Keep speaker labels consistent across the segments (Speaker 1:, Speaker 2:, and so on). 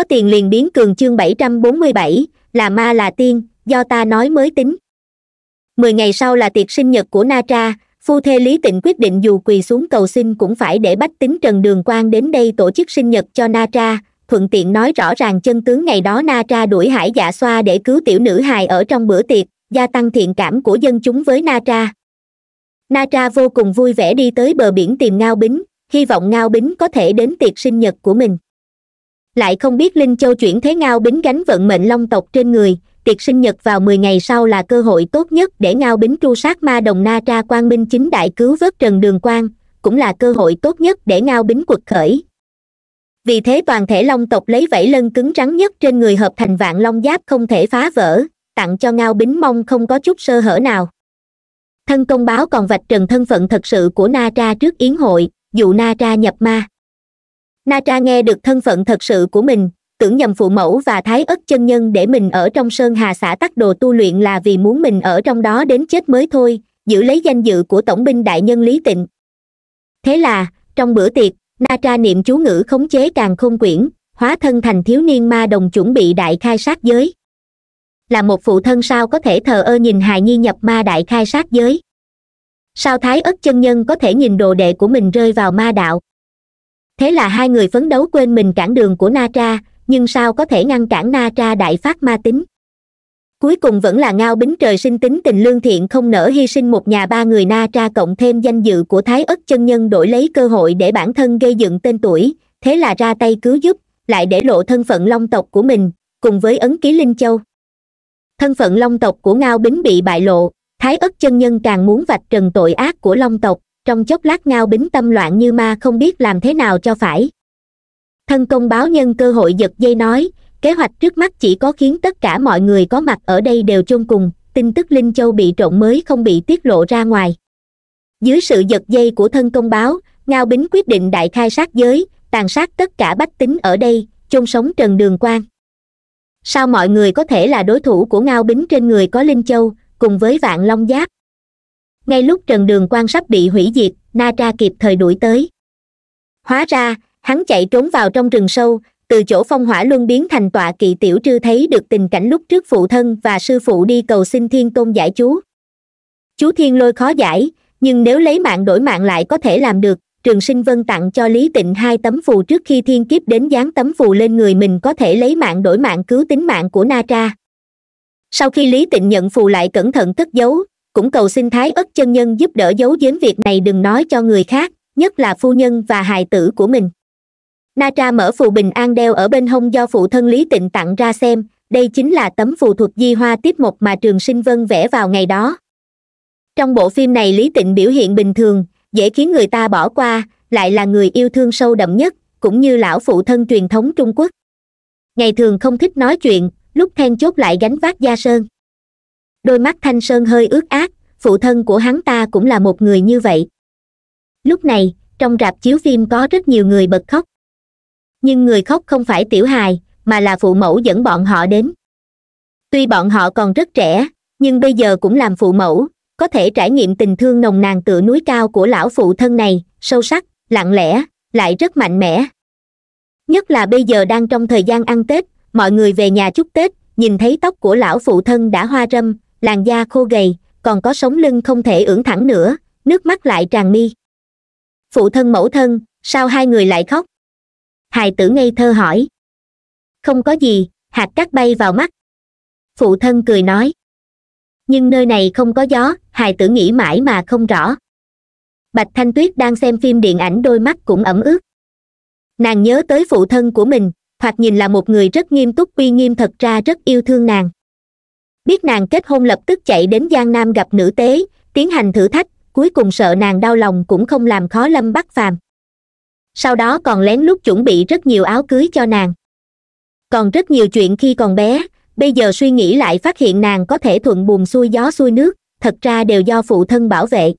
Speaker 1: có tiền liền biến cường chương bảy trăm bốn mươi bảy là ma là tiên do ta nói mới tính mười ngày sau là tiệc sinh nhật của na tra phu thê lý tịnh quyết định dù quỳ xuống cầu xin cũng phải để bách tính trần đường quang đến đây tổ chức sinh nhật cho na tra thuận tiện nói rõ ràng chân tướng ngày đó na tra đuổi hải dạ xoa để cứu tiểu nữ hài ở trong bữa tiệc gia tăng thiện cảm của dân chúng với na tra na tra vô cùng vui vẻ đi tới bờ biển tìm ngao bính hy vọng ngao bính có thể đến tiệc sinh nhật của mình lại không biết linh châu chuyển thế ngao bính gánh vận mệnh long tộc trên người tiệc sinh nhật vào mười ngày sau là cơ hội tốt nhất để ngao bính tru sát ma đồng na tra quan minh chính đại cứu vớt trần đường quang cũng là cơ hội tốt nhất để ngao bính quật khởi vì thế toàn thể long tộc lấy vẫy lân cứng rắn nhất trên người hợp thành vạn long giáp không thể phá vỡ tặng cho ngao bính mong không có chút sơ hở nào thân công báo còn vạch trần thân phận thật sự của na tra trước yến hội dụ na tra nhập ma na tra nghe được thân phận thật sự của mình tưởng nhầm phụ mẫu và thái ất chân nhân để mình ở trong sơn hà xã tắc đồ tu luyện là vì muốn mình ở trong đó đến chết mới thôi giữ lấy danh dự của tổng binh đại nhân lý tịnh thế là trong bữa tiệc na tra niệm chú ngữ khống chế càng khôn quyển hóa thân thành thiếu niên ma đồng chuẩn bị đại khai sát giới là một phụ thân sao có thể thờ ơ nhìn hài nhi nhập ma đại khai sát giới sao thái ất chân nhân có thể nhìn đồ đệ của mình rơi vào ma đạo thế là hai người phấn đấu quên mình cản đường của na tra nhưng sao có thể ngăn cản na tra đại phát ma tính cuối cùng vẫn là ngao bính trời sinh tính tình lương thiện không nỡ hy sinh một nhà ba người na tra cộng thêm danh dự của thái ất chân nhân đổi lấy cơ hội để bản thân gây dựng tên tuổi thế là ra tay cứu giúp lại để lộ thân phận long tộc của mình cùng với ấn ký linh châu thân phận long tộc của ngao bính bị bại lộ thái ất chân nhân càng muốn vạch trần tội ác của long tộc trong chốc lát ngao bính tâm loạn như ma không biết làm thế nào cho phải thân công báo nhân cơ hội giật dây nói kế hoạch trước mắt chỉ có khiến tất cả mọi người có mặt ở đây đều chôn cùng tin tức linh châu bị trộn mới không bị tiết lộ ra ngoài dưới sự giật dây của thân công báo ngao bính quyết định đại khai sát giới tàn sát tất cả bách tính ở đây chôn sống trần đường quang sao mọi người có thể là đối thủ của ngao bính trên người có linh châu cùng với vạn long giáp ngay lúc trần đường quan sắp bị hủy diệt na tra kịp thời đuổi tới hóa ra hắn chạy trốn vào trong rừng sâu từ chỗ phong hỏa luân biến thành tọa kỵ tiểu trư thấy được tình cảnh lúc trước phụ thân và sư phụ đi cầu xin thiên tôn giải chú chú thiên lôi khó giải nhưng nếu lấy mạng đổi mạng lại có thể làm được trường sinh vân tặng cho lý tịnh hai tấm phù trước khi thiên kiếp đến dán tấm phù lên người mình có thể lấy mạng đổi mạng cứu tính mạng của na tra sau khi lý tịnh nhận phù lại cẩn thận cất giấu cũng cầu xin thái ất chân nhân giúp đỡ giấu giếm việc này đừng nói cho người khác nhất là phu nhân và hài tử của mình na tra mở phù bình an đeo ở bên hông do phụ thân lý tịnh tặng ra xem đây chính là tấm phù thuật di hoa tiếp một mà trường sinh vân vẽ vào ngày đó trong bộ phim này lý tịnh biểu hiện bình thường dễ khiến người ta bỏ qua lại là người yêu thương sâu đậm nhất cũng như lão phụ thân truyền thống trung quốc ngày thường không thích nói chuyện lúc then chốt lại gánh vác gia sơn đôi mắt thanh sơn hơi ướt át phụ thân của hắn ta cũng là một người như vậy lúc này trong rạp chiếu phim có rất nhiều người bật khóc nhưng người khóc không phải tiểu hài mà là phụ mẫu dẫn bọn họ đến tuy bọn họ còn rất trẻ nhưng bây giờ cũng làm phụ mẫu có thể trải nghiệm tình thương nồng nàn tựa núi cao của lão phụ thân này sâu sắc lặng lẽ lại rất mạnh mẽ nhất là bây giờ đang trong thời gian ăn tết mọi người về nhà chúc tết nhìn thấy tóc của lão phụ thân đã hoa râm làn da khô gầy còn có sống lưng không thể ưỡn thẳng nữa nước mắt lại tràn mi phụ thân mẫu thân sao hai người lại khóc hài tử ngây thơ hỏi không có gì hạt cát bay vào mắt phụ thân cười nói nhưng nơi này không có gió hài tử nghĩ mãi mà không rõ bạch thanh tuyết đang xem phim điện ảnh đôi mắt cũng ẩm ướt nàng nhớ tới phụ thân của mình hoặc nhìn là một người rất nghiêm túc uy nghiêm thật ra rất yêu thương nàng biết nàng kết hôn lập tức chạy đến giang nam gặp nữ tế tiến hành thử thách cuối cùng sợ nàng đau lòng cũng không làm khó lâm bắc phàm sau đó còn lén lút chuẩn bị rất nhiều áo cưới cho nàng còn rất nhiều chuyện khi còn bé bây giờ suy nghĩ lại phát hiện nàng có thể thuận buồm xuôi gió xuôi nước thật ra đều do phụ thân bảo vệ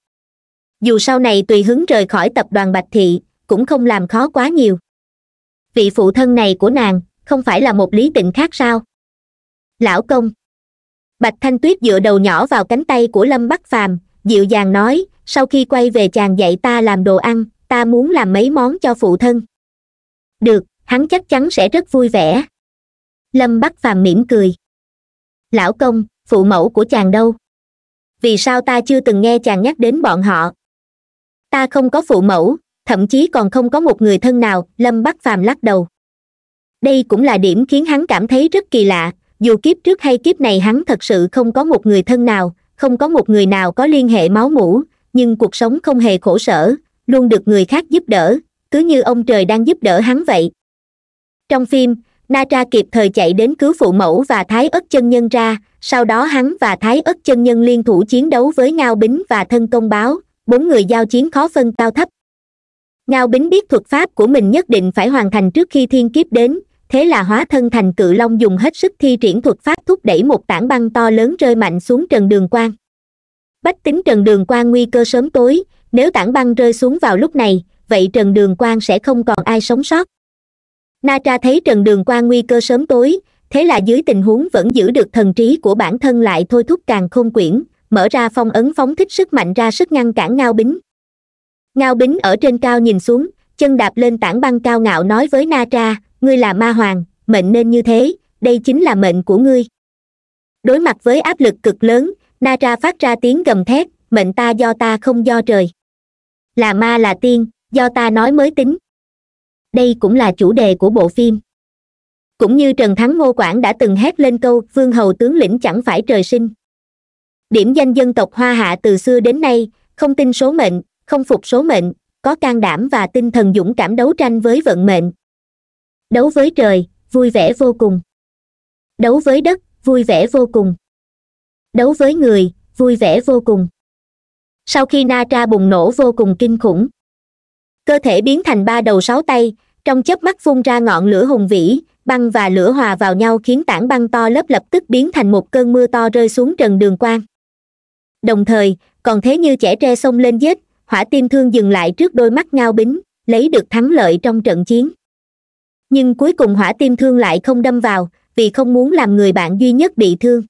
Speaker 1: dù sau này tùy hứng rời khỏi tập đoàn bạch thị cũng không làm khó quá nhiều vị phụ thân này của nàng không phải là một lý tịnh khác sao lão công bạch thanh tuyết dựa đầu nhỏ vào cánh tay của lâm bắc phàm dịu dàng nói sau khi quay về chàng dạy ta làm đồ ăn ta muốn làm mấy món cho phụ thân được hắn chắc chắn sẽ rất vui vẻ lâm bắc phàm mỉm cười lão công phụ mẫu của chàng đâu vì sao ta chưa từng nghe chàng nhắc đến bọn họ ta không có phụ mẫu thậm chí còn không có một người thân nào lâm bắc phàm lắc đầu đây cũng là điểm khiến hắn cảm thấy rất kỳ lạ dù kiếp trước hay kiếp này hắn thật sự không có một người thân nào không có một người nào có liên hệ máu mủ nhưng cuộc sống không hề khổ sở luôn được người khác giúp đỡ cứ như ông trời đang giúp đỡ hắn vậy trong phim na tra kịp thời chạy đến cứu phụ mẫu và thái ất chân nhân ra sau đó hắn và thái ất chân nhân liên thủ chiến đấu với ngao bính và thân công báo bốn người giao chiến khó phân cao thấp ngao bính biết thuật pháp của mình nhất định phải hoàn thành trước khi thiên kiếp đến thế là hóa thân thành cự long dùng hết sức thi triển thuật pháp thúc đẩy một tảng băng to lớn rơi mạnh xuống trần đường quan bách tính trần đường quan nguy cơ sớm tối nếu tảng băng rơi xuống vào lúc này vậy trần đường quan sẽ không còn ai sống sót na tra thấy trần đường quan nguy cơ sớm tối thế là dưới tình huống vẫn giữ được thần trí của bản thân lại thôi thúc càng khôn quyển mở ra phong ấn phóng thích sức mạnh ra sức ngăn cản ngao bính ngao bính ở trên cao nhìn xuống chân đạp lên tảng băng cao ngạo nói với na tra ngươi là ma hoàng mệnh nên như thế đây chính là mệnh của ngươi đối mặt với áp lực cực lớn na ra phát ra tiếng gầm thét mệnh ta do ta không do trời là ma là tiên do ta nói mới tính đây cũng là chủ đề của bộ phim cũng như trần thắng ngô quảng đã từng hét lên câu vương hầu tướng lĩnh chẳng phải trời sinh điểm danh dân tộc hoa hạ từ xưa đến nay không tin số mệnh không phục số mệnh có can đảm và tinh thần dũng cảm đấu tranh với vận mệnh đấu với trời vui vẻ vô cùng đấu với đất vui vẻ vô cùng đấu với người vui vẻ vô cùng sau khi na tra bùng nổ vô cùng kinh khủng cơ thể biến thành ba đầu sáu tay trong chớp mắt phun ra ngọn lửa hùng vĩ băng và lửa hòa vào nhau khiến tảng băng to lớp lập tức biến thành một cơn mưa to rơi xuống trần đường quang đồng thời còn thế như trẻ tre xông lên giết hỏa tim thương dừng lại trước đôi mắt ngao bính lấy được thắng lợi trong trận chiến nhưng cuối cùng hỏa tiêm thương lại không đâm vào vì không muốn làm người bạn duy nhất bị thương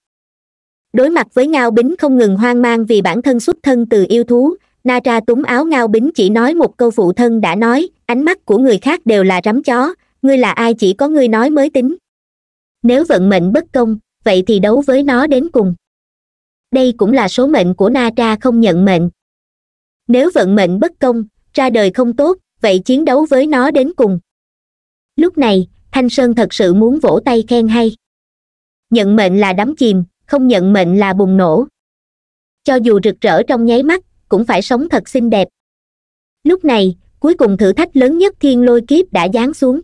Speaker 1: đối mặt với ngao bính không ngừng hoang mang vì bản thân xuất thân từ yêu thú na tra túng áo ngao bính chỉ nói một câu phụ thân đã nói ánh mắt của người khác đều là rắm chó ngươi là ai chỉ có ngươi nói mới tính nếu vận mệnh bất công vậy thì đấu với nó đến cùng đây cũng là số mệnh của na tra không nhận mệnh nếu vận mệnh bất công ra đời không tốt vậy chiến đấu với nó đến cùng lúc này thanh sơn thật sự muốn vỗ tay khen hay nhận mệnh là đắm chìm không nhận mệnh là bùng nổ cho dù rực rỡ trong nháy mắt cũng phải sống thật xinh đẹp lúc này cuối cùng thử thách lớn nhất thiên lôi kiếp đã giáng xuống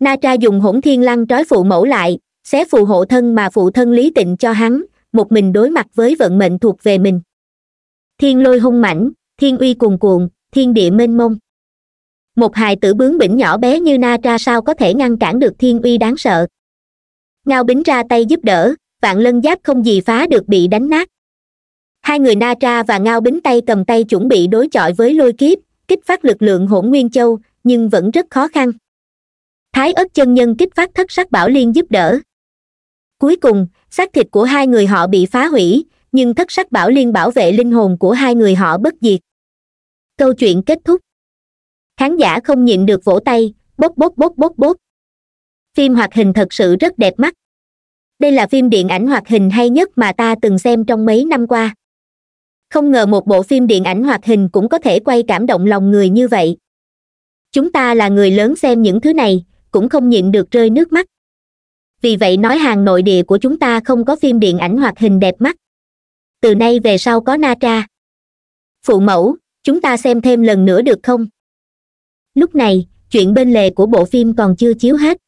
Speaker 1: na tra dùng hỗn thiên lăng trói phụ mẫu lại xé phù hộ thân mà phụ thân lý tịnh cho hắn một mình đối mặt với vận mệnh thuộc về mình thiên lôi hung mãnh thiên uy cuồn cuộn thiên địa mênh mông một hài tử bướng bỉnh nhỏ bé như na tra sao có thể ngăn cản được thiên uy đáng sợ ngao bính ra tay giúp đỡ vạn lân giáp không gì phá được bị đánh nát hai người na tra và ngao bính tay cầm tay chuẩn bị đối chọi với lôi kiếp kích phát lực lượng hỗn nguyên châu nhưng vẫn rất khó khăn thái ất chân nhân kích phát thất sắc bảo liên giúp đỡ cuối cùng xác thịt của hai người họ bị phá hủy nhưng thất sắc bảo liên bảo vệ linh hồn của hai người họ bất diệt câu chuyện kết thúc khán giả không nhịn được vỗ tay bốc bốc bốc bốc bốc phim hoạt hình thật sự rất đẹp mắt đây là phim điện ảnh hoạt hình hay nhất mà ta từng xem trong mấy năm qua không ngờ một bộ phim điện ảnh hoạt hình cũng có thể quay cảm động lòng người như vậy chúng ta là người lớn xem những thứ này cũng không nhịn được rơi nước mắt vì vậy nói hàng nội địa của chúng ta không có phim điện ảnh hoạt hình đẹp mắt từ nay về sau có na tra phụ mẫu chúng ta xem thêm lần nữa được không lúc này chuyện bên lề của bộ phim còn chưa chiếu hết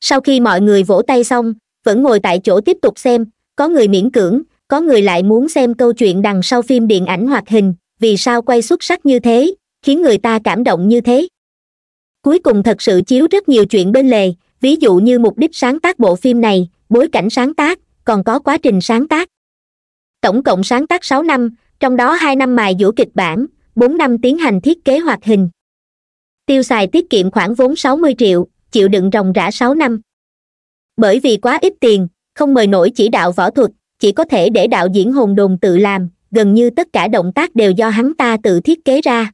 Speaker 1: sau khi mọi người vỗ tay xong vẫn ngồi tại chỗ tiếp tục xem có người miễn cưỡng có người lại muốn xem câu chuyện đằng sau phim điện ảnh hoạt hình vì sao quay xuất sắc như thế khiến người ta cảm động như thế cuối cùng thật sự chiếu rất nhiều chuyện bên lề ví dụ như mục đích sáng tác bộ phim này bối cảnh sáng tác còn có quá trình sáng tác tổng cộng sáng tác sáu năm trong đó hai năm mài giữa kịch bản bốn năm tiến hành thiết kế hoạt hình tiêu xài tiết kiệm khoản vốn sáu mươi triệu chịu đựng ròng rã sáu năm bởi vì quá ít tiền không mời nổi chỉ đạo võ thuật chỉ có thể để đạo diễn hồn đồn tự làm gần như tất cả động tác đều do hắn ta tự thiết kế ra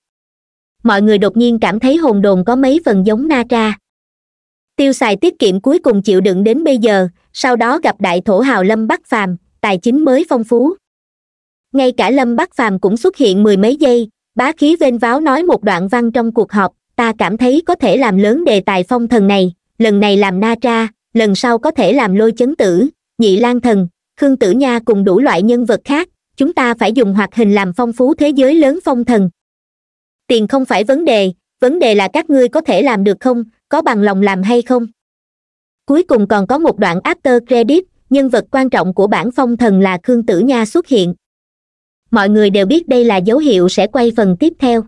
Speaker 1: mọi người đột nhiên cảm thấy hồn đồn có mấy phần giống na tra tiêu xài tiết kiệm cuối cùng chịu đựng đến bây giờ sau đó gặp đại thổ hào lâm bắc phàm tài chính mới phong phú ngay cả lâm bắc phàm cũng xuất hiện mười mấy giây bá khí vênh váo nói một đoạn văn trong cuộc họp ta cảm thấy có thể làm lớn đề tài phong thần này lần này làm na tra lần sau có thể làm lôi chấn tử nhị lan thần khương tử nha cùng đủ loại nhân vật khác chúng ta phải dùng hoạt hình làm phong phú thế giới lớn phong thần tiền không phải vấn đề vấn đề là các ngươi có thể làm được không có bằng lòng làm hay không cuối cùng còn có một đoạn after credit nhân vật quan trọng của bản phong thần là khương tử nha xuất hiện mọi người đều biết đây là dấu hiệu sẽ quay phần tiếp theo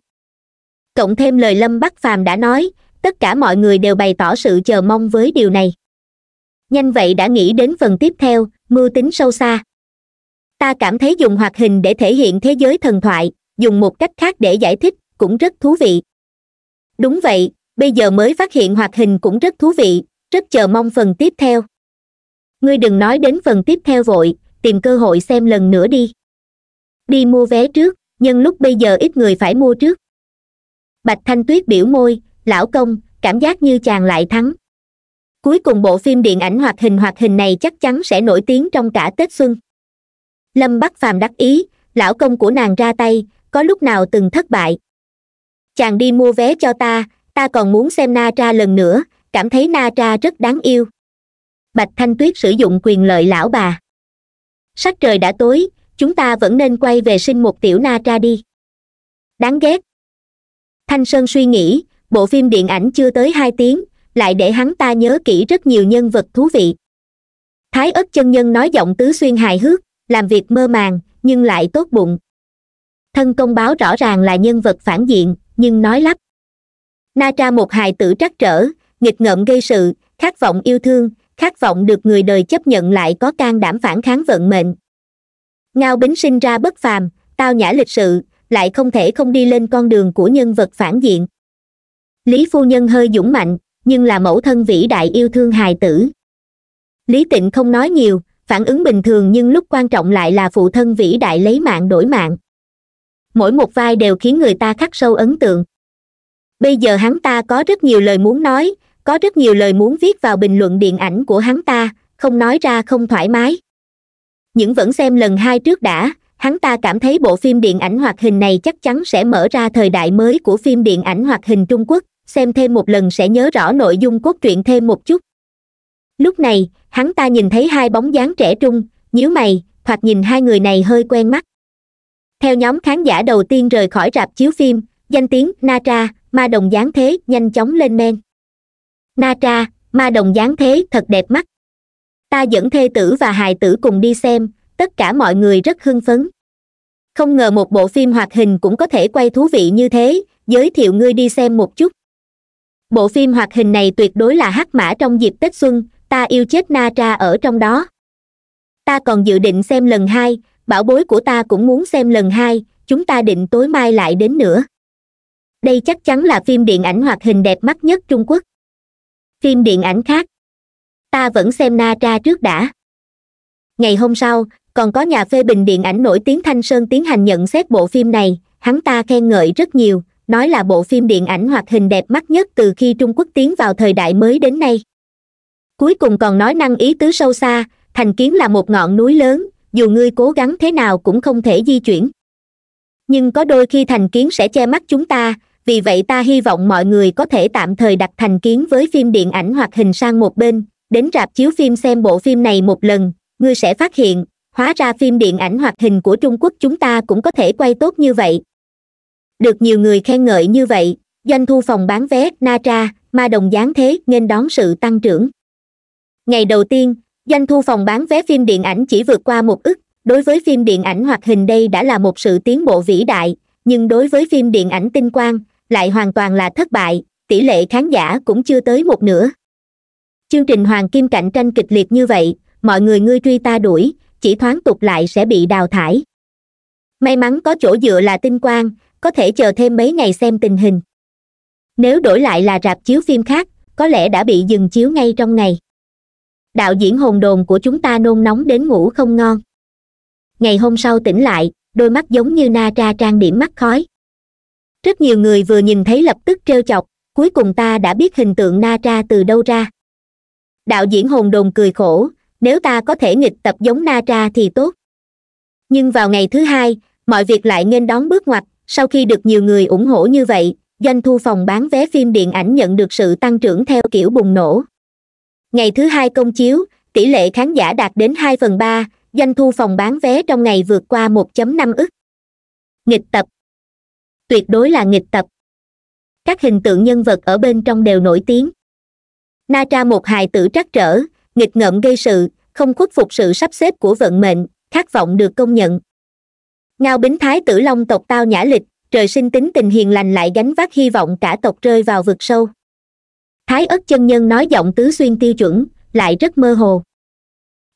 Speaker 1: cộng thêm lời lâm bắc phàm đã nói tất cả mọi người đều bày tỏ sự chờ mong với điều này nhanh vậy đã nghĩ đến phần tiếp theo mưu tính sâu xa ta cảm thấy dùng hoạt hình để thể hiện thế giới thần thoại dùng một cách khác để giải thích cũng rất thú vị đúng vậy bây giờ mới phát hiện hoạt hình cũng rất thú vị rất chờ mong phần tiếp theo ngươi đừng nói đến phần tiếp theo vội tìm cơ hội xem lần nữa đi đi mua vé trước nhưng lúc bây giờ ít người phải mua trước bạch thanh tuyết biểu môi lão công cảm giác như chàng lại thắng cuối cùng bộ phim điện ảnh hoạt hình hoạt hình này chắc chắn sẽ nổi tiếng trong cả tết xuân lâm bắc phàm đắc ý lão công của nàng ra tay có lúc nào từng thất bại chàng đi mua vé cho ta ta còn muốn xem na tra lần nữa cảm thấy na tra rất đáng yêu bạch thanh tuyết sử dụng quyền lợi lão bà sắc trời đã tối chúng ta vẫn nên quay về sinh một tiểu na tra đi đáng ghét thanh sơn suy nghĩ bộ phim điện ảnh chưa tới hai tiếng lại để hắn ta nhớ kỹ rất nhiều nhân vật thú vị thái ất chân nhân nói giọng tứ xuyên hài hước làm việc mơ màng nhưng lại tốt bụng thân công báo rõ ràng là nhân vật phản diện nhưng nói lắp na tra một hài tử trắc trở nghịch ngợm gây sự khát vọng yêu thương khát vọng được người đời chấp nhận lại có can đảm phản kháng vận mệnh ngao bính sinh ra bất phàm tao nhã lịch sự lại không thể không đi lên con đường của nhân vật phản diện lý phu nhân hơi dũng mạnh nhưng là mẫu thân vĩ đại yêu thương hài tử lý tịnh không nói nhiều phản ứng bình thường nhưng lúc quan trọng lại là phụ thân vĩ đại lấy mạng đổi mạng mỗi một vai đều khiến người ta khắc sâu ấn tượng bây giờ hắn ta có rất nhiều lời muốn nói có rất nhiều lời muốn viết vào bình luận điện ảnh của hắn ta không nói ra không thoải mái những vẫn xem lần hai trước đã hắn ta cảm thấy bộ phim điện ảnh hoạt hình này chắc chắn sẽ mở ra thời đại mới của phim điện ảnh hoạt hình trung quốc xem thêm một lần sẽ nhớ rõ nội dung cốt truyện thêm một chút lúc này hắn ta nhìn thấy hai bóng dáng trẻ trung nhíu mày thoạt nhìn hai người này hơi quen mắt theo nhóm khán giả đầu tiên rời khỏi rạp chiếu phim danh tiếng na tra ma đồng giáng thế nhanh chóng lên men na tra ma đồng giáng thế thật đẹp mắt ta dẫn thê tử và hài tử cùng đi xem tất cả mọi người rất hưng phấn không ngờ một bộ phim hoạt hình cũng có thể quay thú vị như thế giới thiệu ngươi đi xem một chút bộ phim hoạt hình này tuyệt đối là hắc mã trong dịp tết xuân ta yêu chết na tra ở trong đó ta còn dự định xem lần hai bảo bối của ta cũng muốn xem lần hai chúng ta định tối mai lại đến nữa đây chắc chắn là phim điện ảnh hoạt hình đẹp mắt nhất trung quốc phim điện ảnh khác ta vẫn xem na tra trước đã ngày hôm sau còn có nhà phê bình điện ảnh nổi tiếng thanh sơn tiến hành nhận xét bộ phim này hắn ta khen ngợi rất nhiều nói là bộ phim điện ảnh hoạt hình đẹp mắt nhất từ khi trung quốc tiến vào thời đại mới đến nay cuối cùng còn nói năng ý tứ sâu xa thành kiến là một ngọn núi lớn dù ngươi cố gắng thế nào cũng không thể di chuyển nhưng có đôi khi thành kiến sẽ che mắt chúng ta vì vậy ta hy vọng mọi người có thể tạm thời đặt thành kiến với phim điện ảnh hoạt hình sang một bên đến rạp chiếu phim xem bộ phim này một lần ngươi sẽ phát hiện hóa ra phim điện ảnh hoạt hình của trung quốc chúng ta cũng có thể quay tốt như vậy được nhiều người khen ngợi như vậy doanh thu phòng bán vé na tra ma đồng giáng thế nên đón sự tăng trưởng ngày đầu tiên doanh thu phòng bán vé phim điện ảnh chỉ vượt qua một ức đối với phim điện ảnh hoạt hình đây đã là một sự tiến bộ vĩ đại nhưng đối với phim điện ảnh tinh quang lại hoàn toàn là thất bại tỷ lệ khán giả cũng chưa tới một nửa chương trình hoàng kim cạnh tranh kịch liệt như vậy mọi người ngươi truy ta đuổi chỉ thoáng tục lại sẽ bị đào thải may mắn có chỗ dựa là tinh quang có thể chờ thêm mấy ngày xem tình hình nếu đổi lại là rạp chiếu phim khác có lẽ đã bị dừng chiếu ngay trong ngày đạo diễn hồn đồn của chúng ta nôn nóng đến ngủ không ngon ngày hôm sau tỉnh lại đôi mắt giống như na tra trang điểm mắt khói rất nhiều người vừa nhìn thấy lập tức trêu chọc cuối cùng ta đã biết hình tượng na tra từ đâu ra đạo diễn hồn đồn cười khổ nếu ta có thể nghịch tập giống na tra thì tốt nhưng vào ngày thứ hai mọi việc lại nên đón bước ngoặt sau khi được nhiều người ủng hộ như vậy doanh thu phòng bán vé phim điện ảnh nhận được sự tăng trưởng theo kiểu bùng nổ ngày thứ hai công chiếu tỷ lệ khán giả đạt đến hai phần ba doanh thu phòng bán vé trong ngày vượt qua một năm ức nghịch tập tuyệt đối là nghịch tập các hình tượng nhân vật ở bên trong đều nổi tiếng na tra một hài tử trắc trở nghịch ngợm gây sự không khuất phục sự sắp xếp của vận mệnh khát vọng được công nhận ngao bính thái tử long tộc tao nhã lịch trời sinh tính tình hiền lành lại gánh vác hy vọng cả tộc rơi vào vực sâu thái ất chân nhân nói giọng tứ xuyên tiêu chuẩn lại rất mơ hồ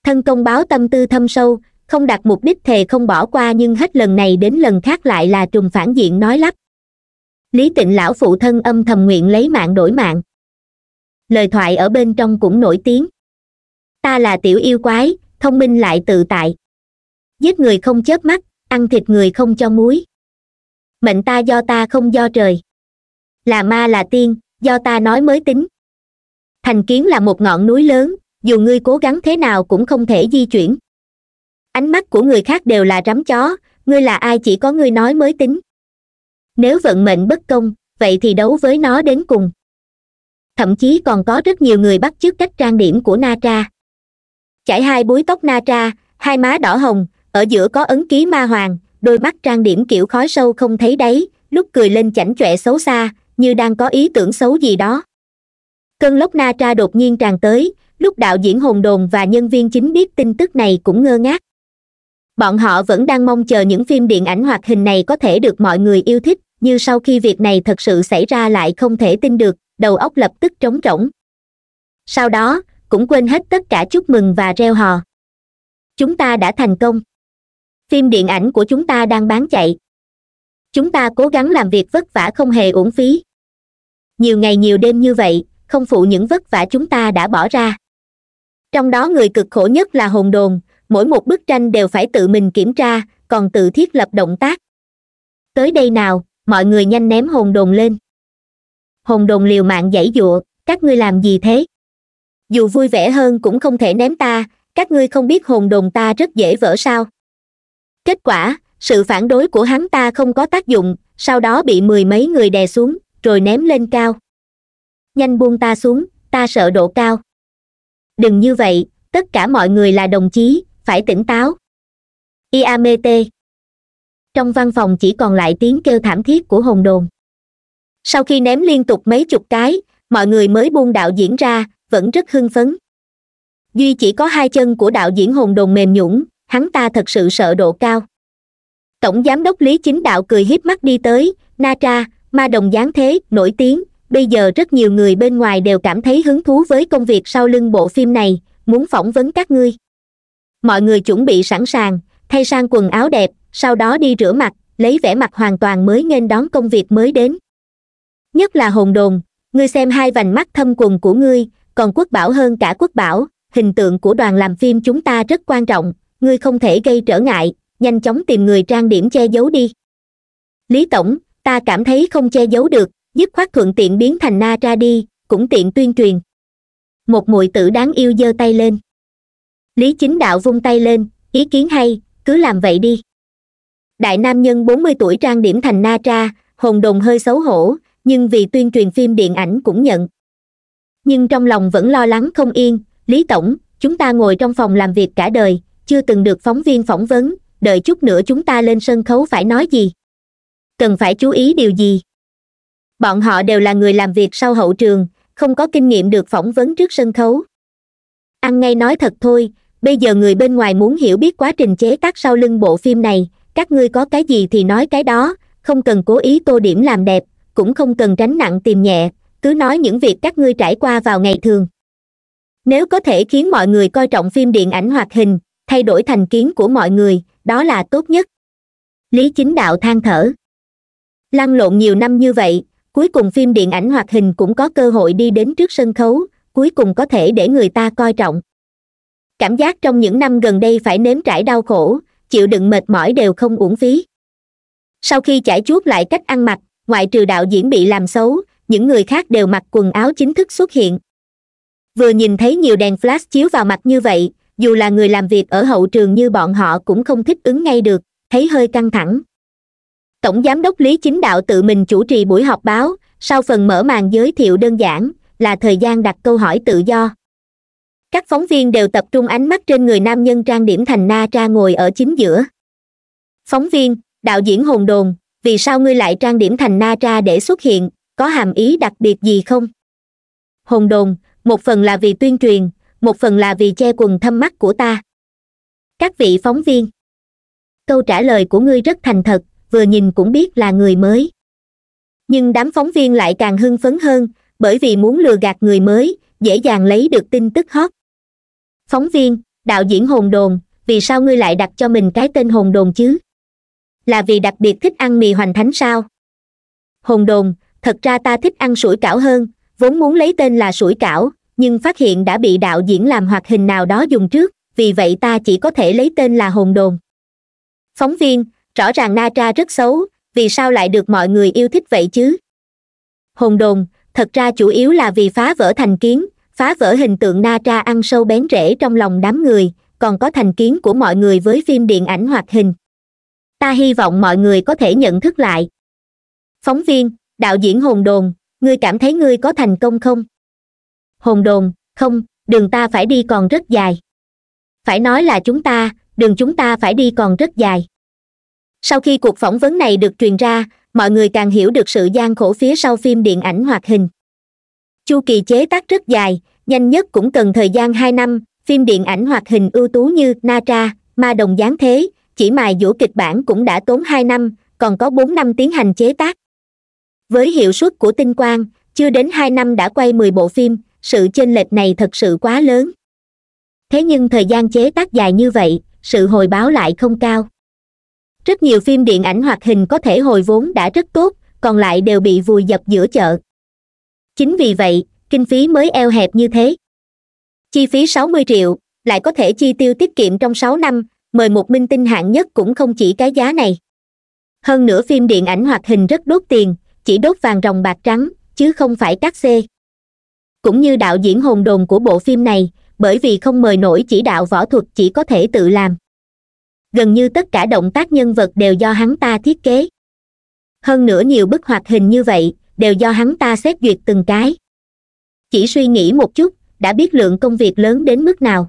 Speaker 1: thân công báo tâm tư thâm sâu không đạt mục đích thề không bỏ qua nhưng hết lần này đến lần khác lại là trùng phản diện nói lắp lý tịnh lão phụ thân âm thầm nguyện lấy mạng đổi mạng lời thoại ở bên trong cũng nổi tiếng ta là tiểu yêu quái thông minh lại tự tại giết người không chớp mắt ăn thịt người không cho muối mệnh ta do ta không do trời là ma là tiên do ta nói mới tính thành kiến là một ngọn núi lớn dù ngươi cố gắng thế nào cũng không thể di chuyển ánh mắt của người khác đều là rắm chó ngươi là ai chỉ có ngươi nói mới tính nếu vận mệnh bất công vậy thì đấu với nó đến cùng thậm chí còn có rất nhiều người bắt chước cách trang điểm của na tra chải hai búi tóc na tra hai má đỏ hồng ở giữa có ấn ký ma hoàng đôi mắt trang điểm kiểu khói sâu không thấy đáy lúc cười lên chảnh chọe xấu xa như đang có ý tưởng xấu gì đó cơn lốc na tra đột nhiên tràn tới lúc đạo diễn hồn đồn và nhân viên chính biết tin tức này cũng ngơ ngác bọn họ vẫn đang mong chờ những phim điện ảnh hoạt hình này có thể được mọi người yêu thích như sau khi việc này thật sự xảy ra lại không thể tin được đầu óc lập tức trống rỗng sau đó cũng quên hết tất cả chúc mừng và reo hò chúng ta đã thành công phim điện ảnh của chúng ta đang bán chạy chúng ta cố gắng làm việc vất vả không hề uổng phí nhiều ngày nhiều đêm như vậy không phụ những vất vả chúng ta đã bỏ ra trong đó người cực khổ nhất là hồn đồn mỗi một bức tranh đều phải tự mình kiểm tra còn tự thiết lập động tác tới đây nào mọi người nhanh ném hồn đồn lên hồn đồn liều mạng giãy giụa các ngươi làm gì thế dù vui vẻ hơn cũng không thể ném ta các ngươi không biết hồn đồn ta rất dễ vỡ sao kết quả sự phản đối của hắn ta không có tác dụng sau đó bị mười mấy người đè xuống rồi ném lên cao nhanh buông ta xuống ta sợ độ cao đừng như vậy tất cả mọi người là đồng chí phải tỉnh táo iamt trong văn phòng chỉ còn lại tiếng kêu thảm thiết của hồn đồn sau khi ném liên tục mấy chục cái mọi người mới buông đạo diễn ra vẫn rất hưng phấn duy chỉ có hai chân của đạo diễn hồn đồn mềm nhũng hắn ta thật sự sợ độ cao tổng giám đốc lý chính đạo cười hiếp mắt đi tới na tra ma đồng giáng thế nổi tiếng bây giờ rất nhiều người bên ngoài đều cảm thấy hứng thú với công việc sau lưng bộ phim này muốn phỏng vấn các ngươi mọi người chuẩn bị sẵn sàng thay sang quần áo đẹp sau đó đi rửa mặt lấy vẻ mặt hoàn toàn mới nên đón công việc mới đến nhất là hồn đồn ngươi xem hai vành mắt thâm quần của ngươi còn quốc bảo hơn cả quốc bảo hình tượng của đoàn làm phim chúng ta rất quan trọng ngươi không thể gây trở ngại nhanh chóng tìm người trang điểm che giấu đi lý tổng ta cảm thấy không che giấu được dứt khoát thuận tiện biến thành na ra đi cũng tiện tuyên truyền một muội tử đáng yêu giơ tay lên lý chính đạo vung tay lên ý kiến hay cứ làm vậy đi đại nam nhân bốn mươi tuổi trang điểm thành na tra hồn đồn hơi xấu hổ nhưng vì tuyên truyền phim điện ảnh cũng nhận nhưng trong lòng vẫn lo lắng không yên lý tổng chúng ta ngồi trong phòng làm việc cả đời chưa từng được phóng viên phỏng vấn đợi chút nữa chúng ta lên sân khấu phải nói gì cần phải chú ý điều gì bọn họ đều là người làm việc sau hậu trường không có kinh nghiệm được phỏng vấn trước sân khấu ăn ngay nói thật thôi bây giờ người bên ngoài muốn hiểu biết quá trình chế tác sau lưng bộ phim này các ngươi có cái gì thì nói cái đó không cần cố ý tô điểm làm đẹp cũng không cần tránh nặng tìm nhẹ cứ nói những việc các ngươi trải qua vào ngày thường nếu có thể khiến mọi người coi trọng phim điện ảnh hoạt hình thay đổi thành kiến của mọi người đó là tốt nhất lý chính đạo than thở lăn lộn nhiều năm như vậy cuối cùng phim điện ảnh hoạt hình cũng có cơ hội đi đến trước sân khấu cuối cùng có thể để người ta coi trọng cảm giác trong những năm gần đây phải nếm trải đau khổ chịu đựng mệt mỏi đều không uổng phí sau khi trải chuốt lại cách ăn mặc ngoại trừ đạo diễn bị làm xấu những người khác đều mặc quần áo chính thức xuất hiện vừa nhìn thấy nhiều đèn flash chiếu vào mặt như vậy dù là người làm việc ở hậu trường như bọn họ cũng không thích ứng ngay được thấy hơi căng thẳng tổng giám đốc lý chính đạo tự mình chủ trì buổi họp báo sau phần mở màn giới thiệu đơn giản là thời gian đặt câu hỏi tự do các phóng viên đều tập trung ánh mắt trên người nam nhân trang điểm thành na tra ngồi ở chính giữa phóng viên đạo diễn hồn đồn vì sao ngươi lại trang điểm thành na tra để xuất hiện có hàm ý đặc biệt gì không hồn đồn một phần là vì tuyên truyền một phần là vì che quần thâm mắt của ta các vị phóng viên câu trả lời của ngươi rất thành thật vừa nhìn cũng biết là người mới nhưng đám phóng viên lại càng hưng phấn hơn bởi vì muốn lừa gạt người mới dễ dàng lấy được tin tức hot phóng viên đạo diễn hồn đồn vì sao ngươi lại đặt cho mình cái tên hồn đồn chứ là vì đặc biệt thích ăn mì hoành thánh sao hồn đồn thật ra ta thích ăn sủi cảo hơn vốn muốn lấy tên là sủi cảo nhưng phát hiện đã bị đạo diễn làm hoạt hình nào đó dùng trước vì vậy ta chỉ có thể lấy tên là hồn đồn phóng viên rõ ràng na tra rất xấu vì sao lại được mọi người yêu thích vậy chứ hồn đồn thật ra chủ yếu là vì phá vỡ thành kiến phá vỡ hình tượng na tra ăn sâu bén rễ trong lòng đám người còn có thành kiến của mọi người với phim điện ảnh hoạt hình ta hy vọng mọi người có thể nhận thức lại phóng viên đạo diễn hồn đồn ngươi cảm thấy ngươi có thành công không hồn đồn không đường ta phải đi còn rất dài phải nói là chúng ta đường chúng ta phải đi còn rất dài sau khi cuộc phỏng vấn này được truyền ra mọi người càng hiểu được sự gian khổ phía sau phim điện ảnh hoạt hình chu kỳ chế tác rất dài nhanh nhất cũng cần thời gian hai năm phim điện ảnh hoạt hình ưu tú như na tra ma đồng giáng thế chỉ mài dũa kịch bản cũng đã tốn hai năm còn có bốn năm tiến hành chế tác với hiệu suất của tinh quang chưa đến hai năm đã quay mười bộ phim sự chênh lệch này thật sự quá lớn thế nhưng thời gian chế tác dài như vậy sự hồi báo lại không cao rất nhiều phim điện ảnh hoạt hình có thể hồi vốn đã rất tốt còn lại đều bị vùi dập giữa chợ chính vì vậy kinh phí mới eo hẹp như thế chi phí sáu mươi triệu lại có thể chi tiêu tiết kiệm trong sáu năm mời một minh tinh hạng nhất cũng không chỉ cái giá này hơn nữa phim điện ảnh hoạt hình rất đốt tiền chỉ đốt vàng rồng bạc trắng chứ không phải cắt xê cũng như đạo diễn hồn đồn của bộ phim này bởi vì không mời nổi chỉ đạo võ thuật chỉ có thể tự làm gần như tất cả động tác nhân vật đều do hắn ta thiết kế hơn nữa nhiều bức hoạt hình như vậy đều do hắn ta xét duyệt từng cái chỉ suy nghĩ một chút đã biết lượng công việc lớn đến mức nào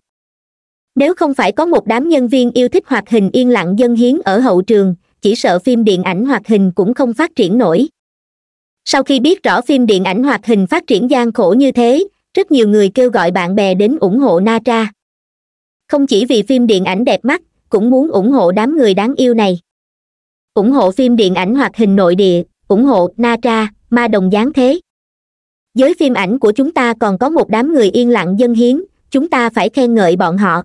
Speaker 1: nếu không phải có một đám nhân viên yêu thích hoạt hình yên lặng dân hiến ở hậu trường chỉ sợ phim điện ảnh hoạt hình cũng không phát triển nổi sau khi biết rõ phim điện ảnh hoạt hình phát triển gian khổ như thế rất nhiều người kêu gọi bạn bè đến ủng hộ na tra không chỉ vì phim điện ảnh đẹp mắt cũng muốn ủng hộ đám người đáng yêu này ủng hộ phim điện ảnh hoạt hình nội địa ủng hộ na tra ma đồng giáng thế giới phim ảnh của chúng ta còn có một đám người yên lặng dân hiến chúng ta phải khen ngợi bọn họ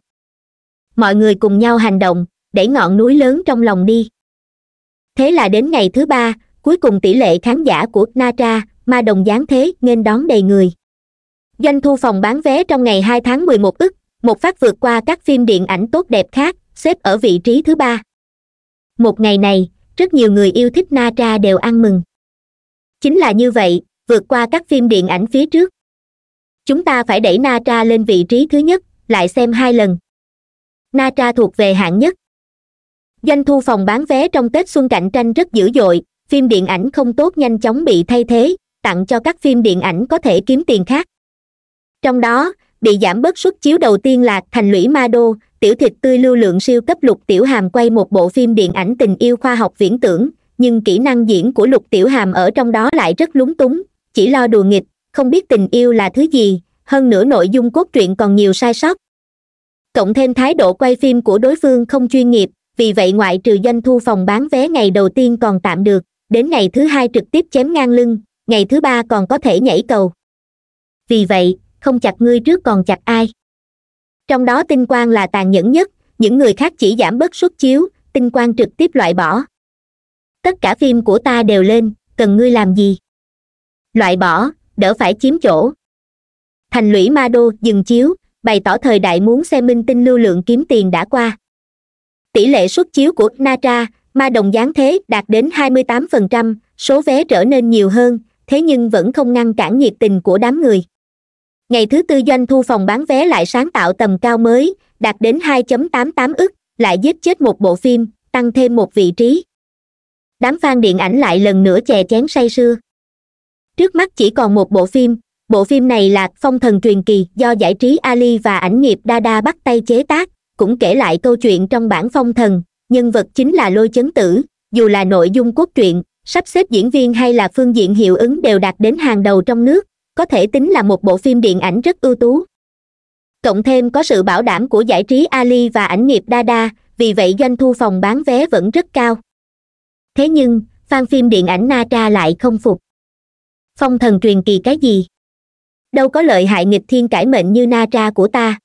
Speaker 1: mọi người cùng nhau hành động đẩy ngọn núi lớn trong lòng đi thế là đến ngày thứ ba cuối cùng tỷ lệ khán giả của natra mà đồng dáng thế nên đón đầy người doanh thu phòng bán vé trong ngày 2 tháng 11 ức một phát vượt qua các phim điện ảnh tốt đẹp khác xếp ở vị trí thứ ba một ngày này rất nhiều người yêu thích na tra đều ăn mừng chính là như vậy vượt qua các phim điện ảnh phía trước chúng ta phải đẩy na tra lên vị trí thứ nhất lại xem hai lần na tra thuộc về hạng nhất doanh thu phòng bán vé trong tết xuân cạnh tranh rất dữ dội phim điện ảnh không tốt nhanh chóng bị thay thế tặng cho các phim điện ảnh có thể kiếm tiền khác trong đó bị giảm bớt suất chiếu đầu tiên là thành lũy ma đô tiểu thịt tươi lưu lượng siêu cấp lục tiểu hàm quay một bộ phim điện ảnh tình yêu khoa học viễn tưởng nhưng kỹ năng diễn của lục tiểu hàm ở trong đó lại rất lúng túng chỉ lo đùa nghịch không biết tình yêu là thứ gì hơn nữa nội dung cốt truyện còn nhiều sai sót cộng thêm thái độ quay phim của đối phương không chuyên nghiệp vì vậy ngoại trừ doanh thu phòng bán vé ngày đầu tiên còn tạm được đến ngày thứ hai trực tiếp chém ngang lưng ngày thứ ba còn có thể nhảy cầu vì vậy không chặt ngươi trước còn chặt ai trong đó tinh quang là tàn nhẫn nhất những người khác chỉ giảm bớt suất chiếu tinh quang trực tiếp loại bỏ tất cả phim của ta đều lên cần ngươi làm gì loại bỏ đỡ phải chiếm chỗ thành lũy ma đô dừng chiếu bày tỏ thời đại muốn xem minh tinh lưu lượng kiếm tiền đã qua tỷ lệ suất chiếu của natra ma đồng giáng thế đạt đến 28%, số vé trở nên nhiều hơn, thế nhưng vẫn không ngăn cản nhiệt tình của đám người. Ngày thứ tư doanh thu phòng bán vé lại sáng tạo tầm cao mới, đạt đến 2.88 ức, lại giết chết một bộ phim, tăng thêm một vị trí. Đám fan điện ảnh lại lần nữa chè chén say sưa. Trước mắt chỉ còn một bộ phim, bộ phim này là Phong thần truyền kỳ do giải trí Ali và ảnh nghiệp Dada bắt tay chế tác, cũng kể lại câu chuyện trong bản Phong thần, nhân vật chính là lôi chấn tử dù là nội dung cốt truyện sắp xếp diễn viên hay là phương diện hiệu ứng đều đạt đến hàng đầu trong nước có thể tính là một bộ phim điện ảnh rất ưu tú cộng thêm có sự bảo đảm của giải trí ali và ảnh nghiệp đa đa vì vậy doanh thu phòng bán vé vẫn rất cao thế nhưng fan phim điện ảnh na tra lại không phục phong thần truyền kỳ cái gì đâu có lợi hại nghịch thiên cải mệnh như na tra của ta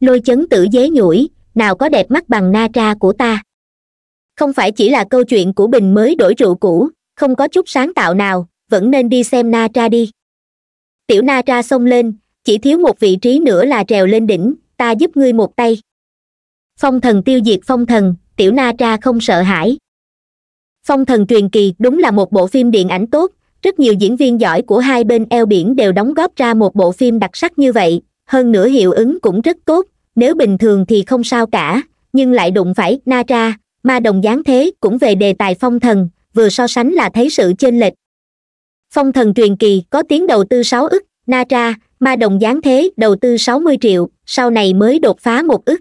Speaker 1: lôi chấn tử dế nhủi nào có đẹp mắt bằng na tra của ta không phải chỉ là câu chuyện của bình mới đổi rượu cũ không có chút sáng tạo nào vẫn nên đi xem na tra đi tiểu na tra xông lên chỉ thiếu một vị trí nữa là trèo lên đỉnh ta giúp ngươi một tay phong thần tiêu diệt phong thần tiểu na tra không sợ hãi phong thần truyền kỳ đúng là một bộ phim điện ảnh tốt rất nhiều diễn viên giỏi của hai bên eo biển đều đóng góp ra một bộ phim đặc sắc như vậy hơn nữa hiệu ứng cũng rất tốt nếu bình thường thì không sao cả nhưng lại đụng phải na tra ma đồng giáng thế cũng về đề tài phong thần vừa so sánh là thấy sự chênh lệch phong thần truyền kỳ có tiếng đầu tư sáu ức na tra ma đồng giáng thế đầu tư sáu mươi triệu sau này mới đột phá một ức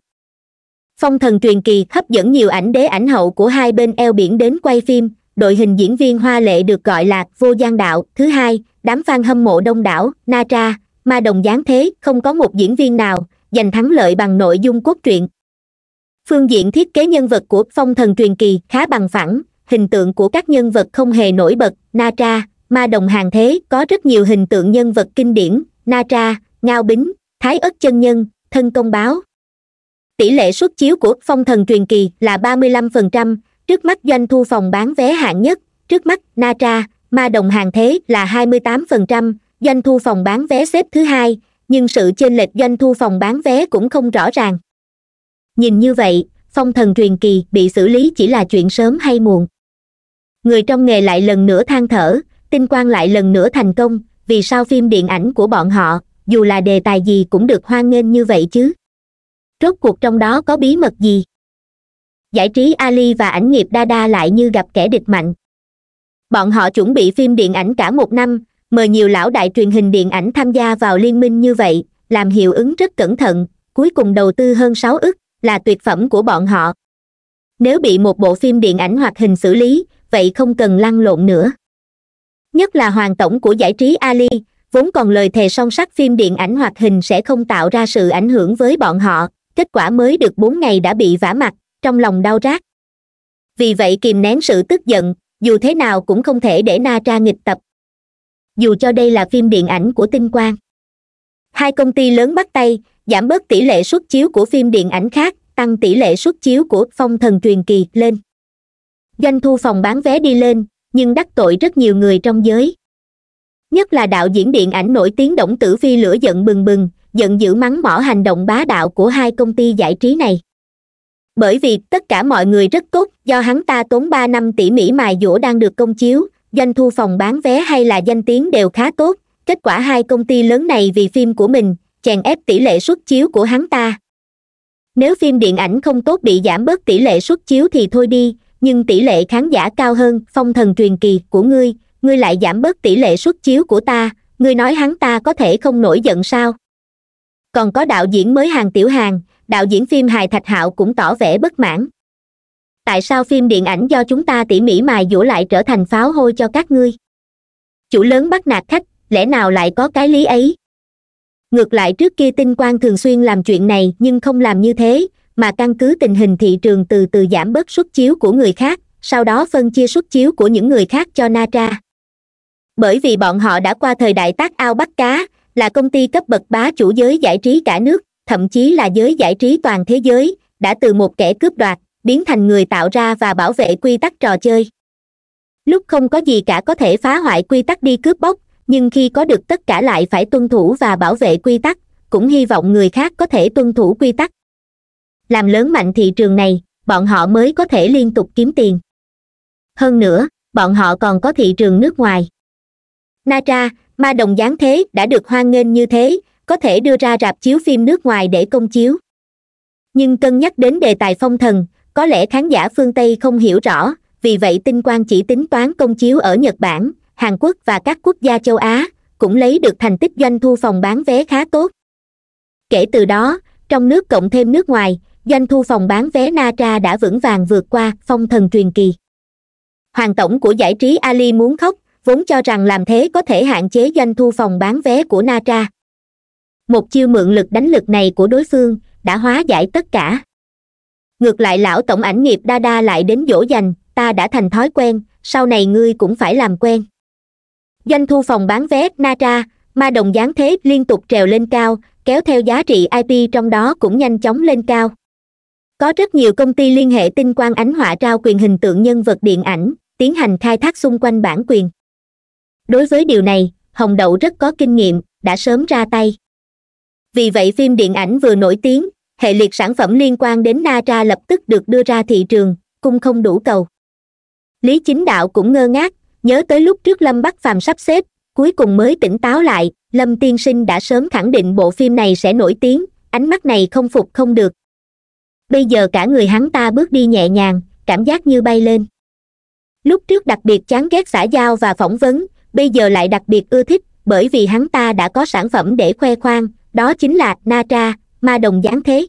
Speaker 1: phong thần truyền kỳ hấp dẫn nhiều ảnh đế ảnh hậu của hai bên eo biển đến quay phim đội hình diễn viên hoa lệ được gọi là vô gian đạo thứ hai đám fan hâm mộ đông đảo na tra ma đồng giáng thế không có một diễn viên nào giành thắng lợi bằng nội dung cốt truyện phương diện thiết kế nhân vật của phong thần truyền kỳ khá bằng phẳng hình tượng của các nhân vật không hề nổi bật na tra ma đồng hàng thế có rất nhiều hình tượng nhân vật kinh điển na tra ngao bính thái ất chân nhân thân công báo tỷ lệ xuất chiếu của phong thần truyền kỳ là 35%, trước mắt doanh thu phòng bán vé hạng nhất trước mắt na tra ma đồng hàng thế là 28%, doanh thu phòng bán vé xếp thứ hai nhưng sự chênh lệch doanh thu phòng bán vé cũng không rõ ràng nhìn như vậy phong thần truyền kỳ bị xử lý chỉ là chuyện sớm hay muộn người trong nghề lại lần nữa than thở tinh quang lại lần nữa thành công vì sao phim điện ảnh của bọn họ dù là đề tài gì cũng được hoan nghênh như vậy chứ rốt cuộc trong đó có bí mật gì giải trí ali và ảnh nghiệp đa đa lại như gặp kẻ địch mạnh bọn họ chuẩn bị phim điện ảnh cả một năm mời nhiều lão đại truyền hình điện ảnh tham gia vào liên minh như vậy làm hiệu ứng rất cẩn thận cuối cùng đầu tư hơn sáu ức là tuyệt phẩm của bọn họ nếu bị một bộ phim điện ảnh hoạt hình xử lý vậy không cần lăn lộn nữa nhất là hoàng tổng của giải trí ali vốn còn lời thề song sắt phim điện ảnh hoạt hình sẽ không tạo ra sự ảnh hưởng với bọn họ kết quả mới được bốn ngày đã bị vả mặt trong lòng đau rát vì vậy kìm nén sự tức giận dù thế nào cũng không thể để na tra nghịch tập dù cho đây là phim điện ảnh của tinh quang hai công ty lớn bắt tay giảm bớt tỷ lệ suất chiếu của phim điện ảnh khác tăng tỷ lệ suất chiếu của phong thần truyền kỳ lên doanh thu phòng bán vé đi lên nhưng đắc tội rất nhiều người trong giới nhất là đạo diễn điện ảnh nổi tiếng Đổng tử phi lửa giận bừng bừng giận dữ mắng mỏ hành động bá đạo của hai công ty giải trí này bởi vì tất cả mọi người rất tốt do hắn ta tốn ba năm tỉ mỉ mài dũa đang được công chiếu doanh thu phòng bán vé hay là danh tiếng đều khá tốt kết quả hai công ty lớn này vì phim của mình chèn ép tỷ lệ suất chiếu của hắn ta nếu phim điện ảnh không tốt bị giảm bớt tỷ lệ suất chiếu thì thôi đi nhưng tỷ lệ khán giả cao hơn phong thần truyền kỳ của ngươi ngươi lại giảm bớt tỷ lệ suất chiếu của ta ngươi nói hắn ta có thể không nổi giận sao còn có đạo diễn mới hàng tiểu hàng đạo diễn phim hài thạch hạo cũng tỏ vẻ bất mãn tại sao phim điện ảnh do chúng ta tỉ mỉ mài dũa lại trở thành pháo hôi cho các ngươi chủ lớn bắt nạt khách lẽ nào lại có cái lý ấy ngược lại trước kia tinh quang thường xuyên làm chuyện này nhưng không làm như thế mà căn cứ tình hình thị trường từ từ giảm bớt suất chiếu của người khác sau đó phân chia suất chiếu của những người khác cho na tra bởi vì bọn họ đã qua thời đại tác ao bắt cá là công ty cấp bậc bá chủ giới giải trí cả nước thậm chí là giới giải trí toàn thế giới đã từ một kẻ cướp đoạt biến thành người tạo ra và bảo vệ quy tắc trò chơi lúc không có gì cả có thể phá hoại quy tắc đi cướp bóc nhưng khi có được tất cả lại phải tuân thủ và bảo vệ quy tắc cũng hy vọng người khác có thể tuân thủ quy tắc làm lớn mạnh thị trường này bọn họ mới có thể liên tục kiếm tiền hơn nữa bọn họ còn có thị trường nước ngoài natra ma đồng giáng thế đã được hoan nghênh như thế có thể đưa ra rạp chiếu phim nước ngoài để công chiếu nhưng cân nhắc đến đề tài phong thần có lẽ khán giả phương tây không hiểu rõ vì vậy tinh quang chỉ tính toán công chiếu ở nhật bản hàn quốc và các quốc gia châu á cũng lấy được thành tích doanh thu phòng bán vé khá tốt kể từ đó trong nước cộng thêm nước ngoài doanh thu phòng bán vé na đã vững vàng vượt qua phong thần truyền kỳ hoàng tổng của giải trí ali muốn khóc vốn cho rằng làm thế có thể hạn chế doanh thu phòng bán vé của na một chiêu mượn lực đánh lực này của đối phương đã hóa giải tất cả ngược lại lão tổng ảnh nghiệp đa đa lại đến dỗ dành ta đã thành thói quen sau này ngươi cũng phải làm quen doanh thu phòng bán vé na ra ma đồng giáng thế liên tục trèo lên cao kéo theo giá trị ip trong đó cũng nhanh chóng lên cao có rất nhiều công ty liên hệ tinh quang ánh họa trao quyền hình tượng nhân vật điện ảnh tiến hành khai thác xung quanh bản quyền đối với điều này hồng đậu rất có kinh nghiệm đã sớm ra tay vì vậy phim điện ảnh vừa nổi tiếng hệ liệt sản phẩm liên quan đến nara lập tức được đưa ra thị trường cung không đủ cầu lý chính đạo cũng ngơ ngác nhớ tới lúc trước lâm bắc phàm sắp xếp cuối cùng mới tỉnh táo lại lâm tiên sinh đã sớm khẳng định bộ phim này sẽ nổi tiếng ánh mắt này không phục không được bây giờ cả người hắn ta bước đi nhẹ nhàng cảm giác như bay lên lúc trước đặc biệt chán ghét xã giao và phỏng vấn bây giờ lại đặc biệt ưa thích bởi vì hắn ta đã có sản phẩm để khoe khoang đó chính là natra ma đồng giáng thế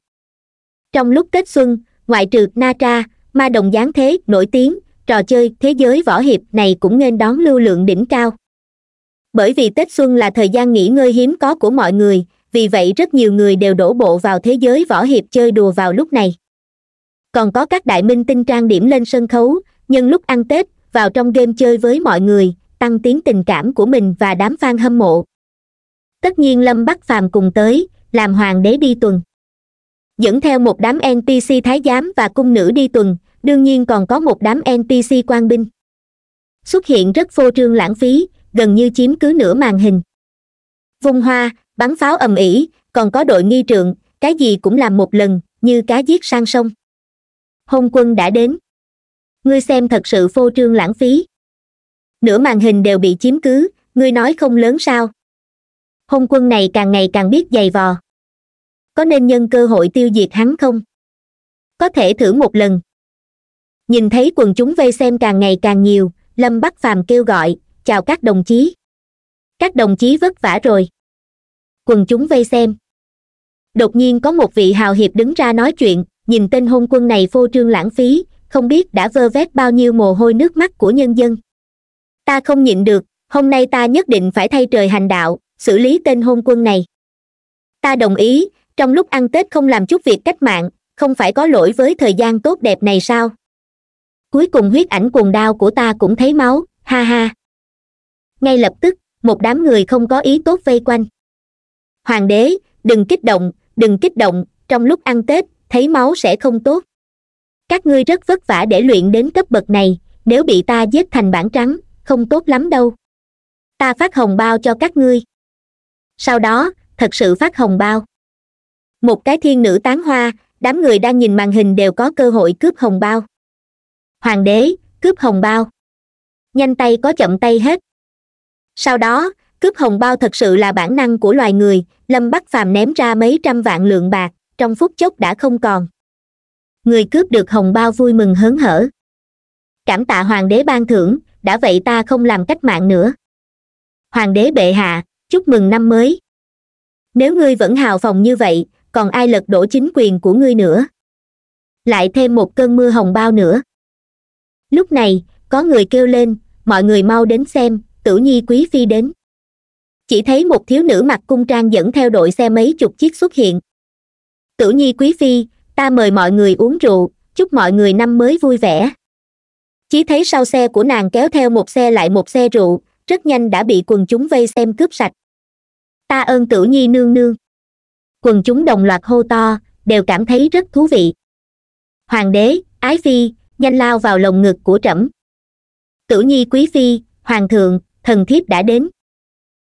Speaker 1: trong lúc tết xuân ngoại trừ na tra ma đồng giáng thế nổi tiếng trò chơi thế giới võ hiệp này cũng nên đón lưu lượng đỉnh cao bởi vì tết xuân là thời gian nghỉ ngơi hiếm có của mọi người vì vậy rất nhiều người đều đổ bộ vào thế giới võ hiệp chơi đùa vào lúc này còn có các đại minh tinh trang điểm lên sân khấu nhân lúc ăn tết vào trong game chơi với mọi người tăng tiến tình cảm của mình và đám f hâm mộ tất nhiên lâm bắc phàm cùng tới làm hoàng đế đi tuần dẫn theo một đám ntc thái giám và cung nữ đi tuần đương nhiên còn có một đám ntc quan binh xuất hiện rất phô trương lãng phí gần như chiếm cứ nửa màn hình vung hoa bắn pháo ầm ĩ còn có đội nghi trượng cái gì cũng làm một lần như cá giết sang sông hôn quân đã đến ngươi xem thật sự phô trương lãng phí nửa màn hình đều bị chiếm cứ ngươi nói không lớn sao hôn quân này càng ngày càng biết dày vò có nên nhân cơ hội tiêu diệt hắn không có thể thử một lần nhìn thấy quần chúng vây xem càng ngày càng nhiều lâm bắc phàm kêu gọi chào các đồng chí các đồng chí vất vả rồi quần chúng vây xem đột nhiên có một vị hào hiệp đứng ra nói chuyện nhìn tên hôn quân này phô trương lãng phí không biết đã vơ vét bao nhiêu mồ hôi nước mắt của nhân dân ta không nhịn được hôm nay ta nhất định phải thay trời hành đạo xử lý tên hôn quân này ta đồng ý trong lúc ăn tết không làm chút việc cách mạng không phải có lỗi với thời gian tốt đẹp này sao cuối cùng huyết ảnh cuồng đao của ta cũng thấy máu ha ha ngay lập tức một đám người không có ý tốt vây quanh hoàng đế đừng kích động đừng kích động trong lúc ăn tết thấy máu sẽ không tốt các ngươi rất vất vả để luyện đến cấp bậc này nếu bị ta giết thành bản trắng không tốt lắm đâu ta phát hồng bao cho các ngươi sau đó thật sự phát hồng bao một cái thiên nữ tán hoa đám người đang nhìn màn hình đều có cơ hội cướp hồng bao hoàng đế cướp hồng bao nhanh tay có chậm tay hết sau đó cướp hồng bao thật sự là bản năng của loài người lâm bắc phàm ném ra mấy trăm vạn lượng bạc trong phút chốc đã không còn người cướp được hồng bao vui mừng hớn hở cảm tạ hoàng đế ban thưởng đã vậy ta không làm cách mạng nữa hoàng đế bệ hạ chúc mừng năm mới nếu ngươi vẫn hào phòng như vậy còn ai lật đổ chính quyền của ngươi nữa lại thêm một cơn mưa hồng bao nữa lúc này có người kêu lên mọi người mau đến xem tử nhi quý phi đến chỉ thấy một thiếu nữ mặc cung trang dẫn theo đội xe mấy chục chiếc xuất hiện tử nhi quý phi ta mời mọi người uống rượu chúc mọi người năm mới vui vẻ chỉ thấy sau xe của nàng kéo theo một xe lại một xe rượu rất nhanh đã bị quần chúng vây xem cướp sạch ta ơn tử nhi nương nương quần chúng đồng loạt hô to đều cảm thấy rất thú vị hoàng đế ái phi nhanh lao vào lồng ngực của trẫm cửu nhi quý phi hoàng thượng thần thiếp đã đến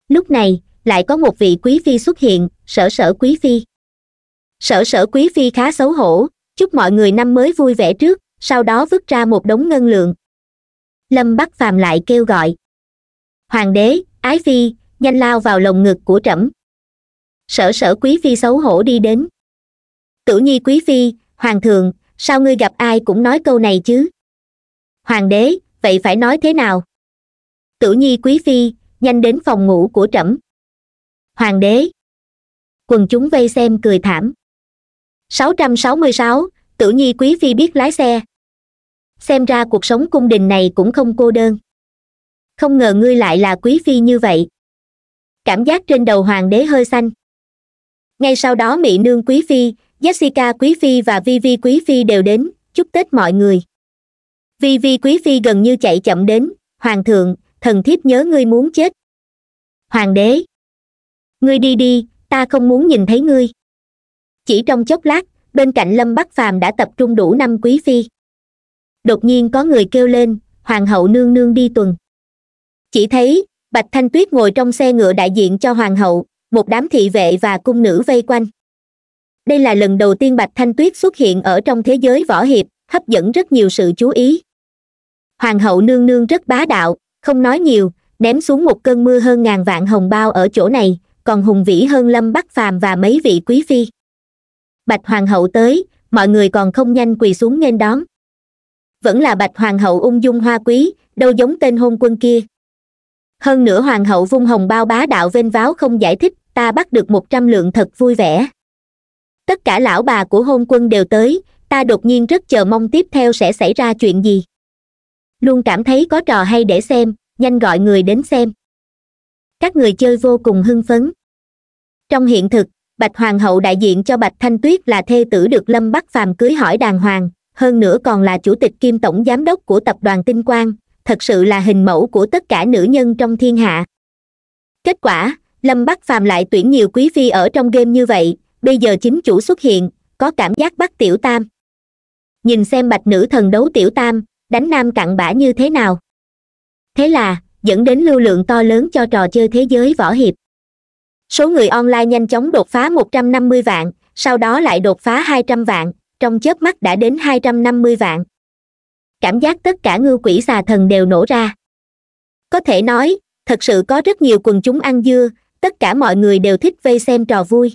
Speaker 1: lúc này lại có một vị quý phi xuất hiện sở sở quý phi sở sở quý phi khá xấu hổ chúc mọi người năm mới vui vẻ trước sau đó vứt ra một đống ngân lượng lâm bắc phàm lại kêu gọi hoàng đế ái phi nhanh lao vào lồng ngực của trẫm sở sở quý phi xấu hổ đi đến tử nhi quý phi hoàng thượng sao ngươi gặp ai cũng nói câu này chứ hoàng đế vậy phải nói thế nào tử nhi quý phi nhanh đến phòng ngủ của trẫm hoàng đế quần chúng vây xem cười thảm 666, tử nhi quý phi biết lái xe xem ra cuộc sống cung đình này cũng không cô đơn không ngờ ngươi lại là quý phi như vậy cảm giác trên đầu hoàng đế hơi xanh ngay sau đó mỹ nương quý phi jessica quý phi và vivi quý phi đều đến chúc tết mọi người vivi quý phi gần như chạy chậm đến hoàng thượng thần thiếp nhớ ngươi muốn chết hoàng đế ngươi đi đi ta không muốn nhìn thấy ngươi chỉ trong chốc lát bên cạnh lâm bắc phàm đã tập trung đủ năm quý phi đột nhiên có người kêu lên hoàng hậu nương nương đi tuần chỉ thấy bạch thanh tuyết ngồi trong xe ngựa đại diện cho hoàng hậu một đám thị vệ và cung nữ vây quanh đây là lần đầu tiên bạch thanh tuyết xuất hiện ở trong thế giới võ hiệp hấp dẫn rất nhiều sự chú ý hoàng hậu nương nương rất bá đạo không nói nhiều ném xuống một cơn mưa hơn ngàn vạn hồng bao ở chỗ này còn hùng vĩ hơn lâm bắc phàm và mấy vị quý phi bạch hoàng hậu tới mọi người còn không nhanh quỳ xuống nghênh đón vẫn là bạch hoàng hậu ung dung hoa quý đâu giống tên hôn quân kia hơn nữa hoàng hậu vung hồng bao bá đạo vênh váo không giải thích ta bắt được một trăm lượng thật vui vẻ tất cả lão bà của hôn quân đều tới ta đột nhiên rất chờ mong tiếp theo sẽ xảy ra chuyện gì luôn cảm thấy có trò hay để xem nhanh gọi người đến xem các người chơi vô cùng hưng phấn trong hiện thực bạch hoàng hậu đại diện cho bạch thanh tuyết là thê tử được lâm bắc phàm cưới hỏi đàng hoàng hơn nữa còn là chủ tịch kim tổng giám đốc của tập đoàn tinh quang thật sự là hình mẫu của tất cả nữ nhân trong thiên hạ kết quả lâm bắc phàm lại tuyển nhiều quý phi ở trong game như vậy bây giờ chính chủ xuất hiện có cảm giác bắt tiểu tam nhìn xem bạch nữ thần đấu tiểu tam đánh nam cặn bã như thế nào thế là dẫn đến lưu lượng to lớn cho trò chơi thế giới võ hiệp số người online nhanh chóng đột phá một trăm năm mươi vạn sau đó lại đột phá hai trăm vạn trong chớp mắt đã đến hai trăm năm mươi vạn cảm giác tất cả ngư quỷ xà thần đều nổ ra có thể nói thật sự có rất nhiều quần chúng ăn dưa tất cả mọi người đều thích vây xem trò vui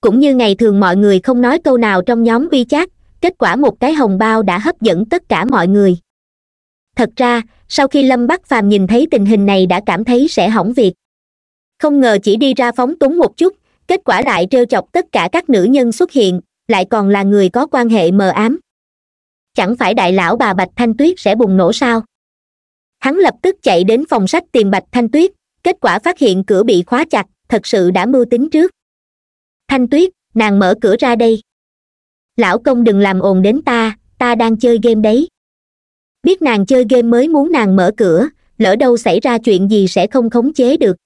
Speaker 1: cũng như ngày thường mọi người không nói câu nào trong nhóm uy chat kết quả một cái hồng bao đã hấp dẫn tất cả mọi người thật ra sau khi lâm bắc phàm nhìn thấy tình hình này đã cảm thấy sẽ hỏng việc không ngờ chỉ đi ra phóng túng một chút kết quả lại t chọc tất cả các nữ nhân xuất hiện lại còn là người có quan hệ mờ ám chẳng phải đại lão bà bạch thanh tuyết sẽ bùng nổ sao hắn lập tức chạy đến phòng sách tìm bạch thanh tuyết kết quả phát hiện cửa bị khóa chặt thật sự đã mưu tính trước thanh tuyết nàng mở cửa ra đây lão công đừng làm ồn đến ta ta đang chơi game đấy biết nàng chơi game mới muốn nàng mở cửa lỡ đâu xảy ra chuyện gì sẽ không khống chế được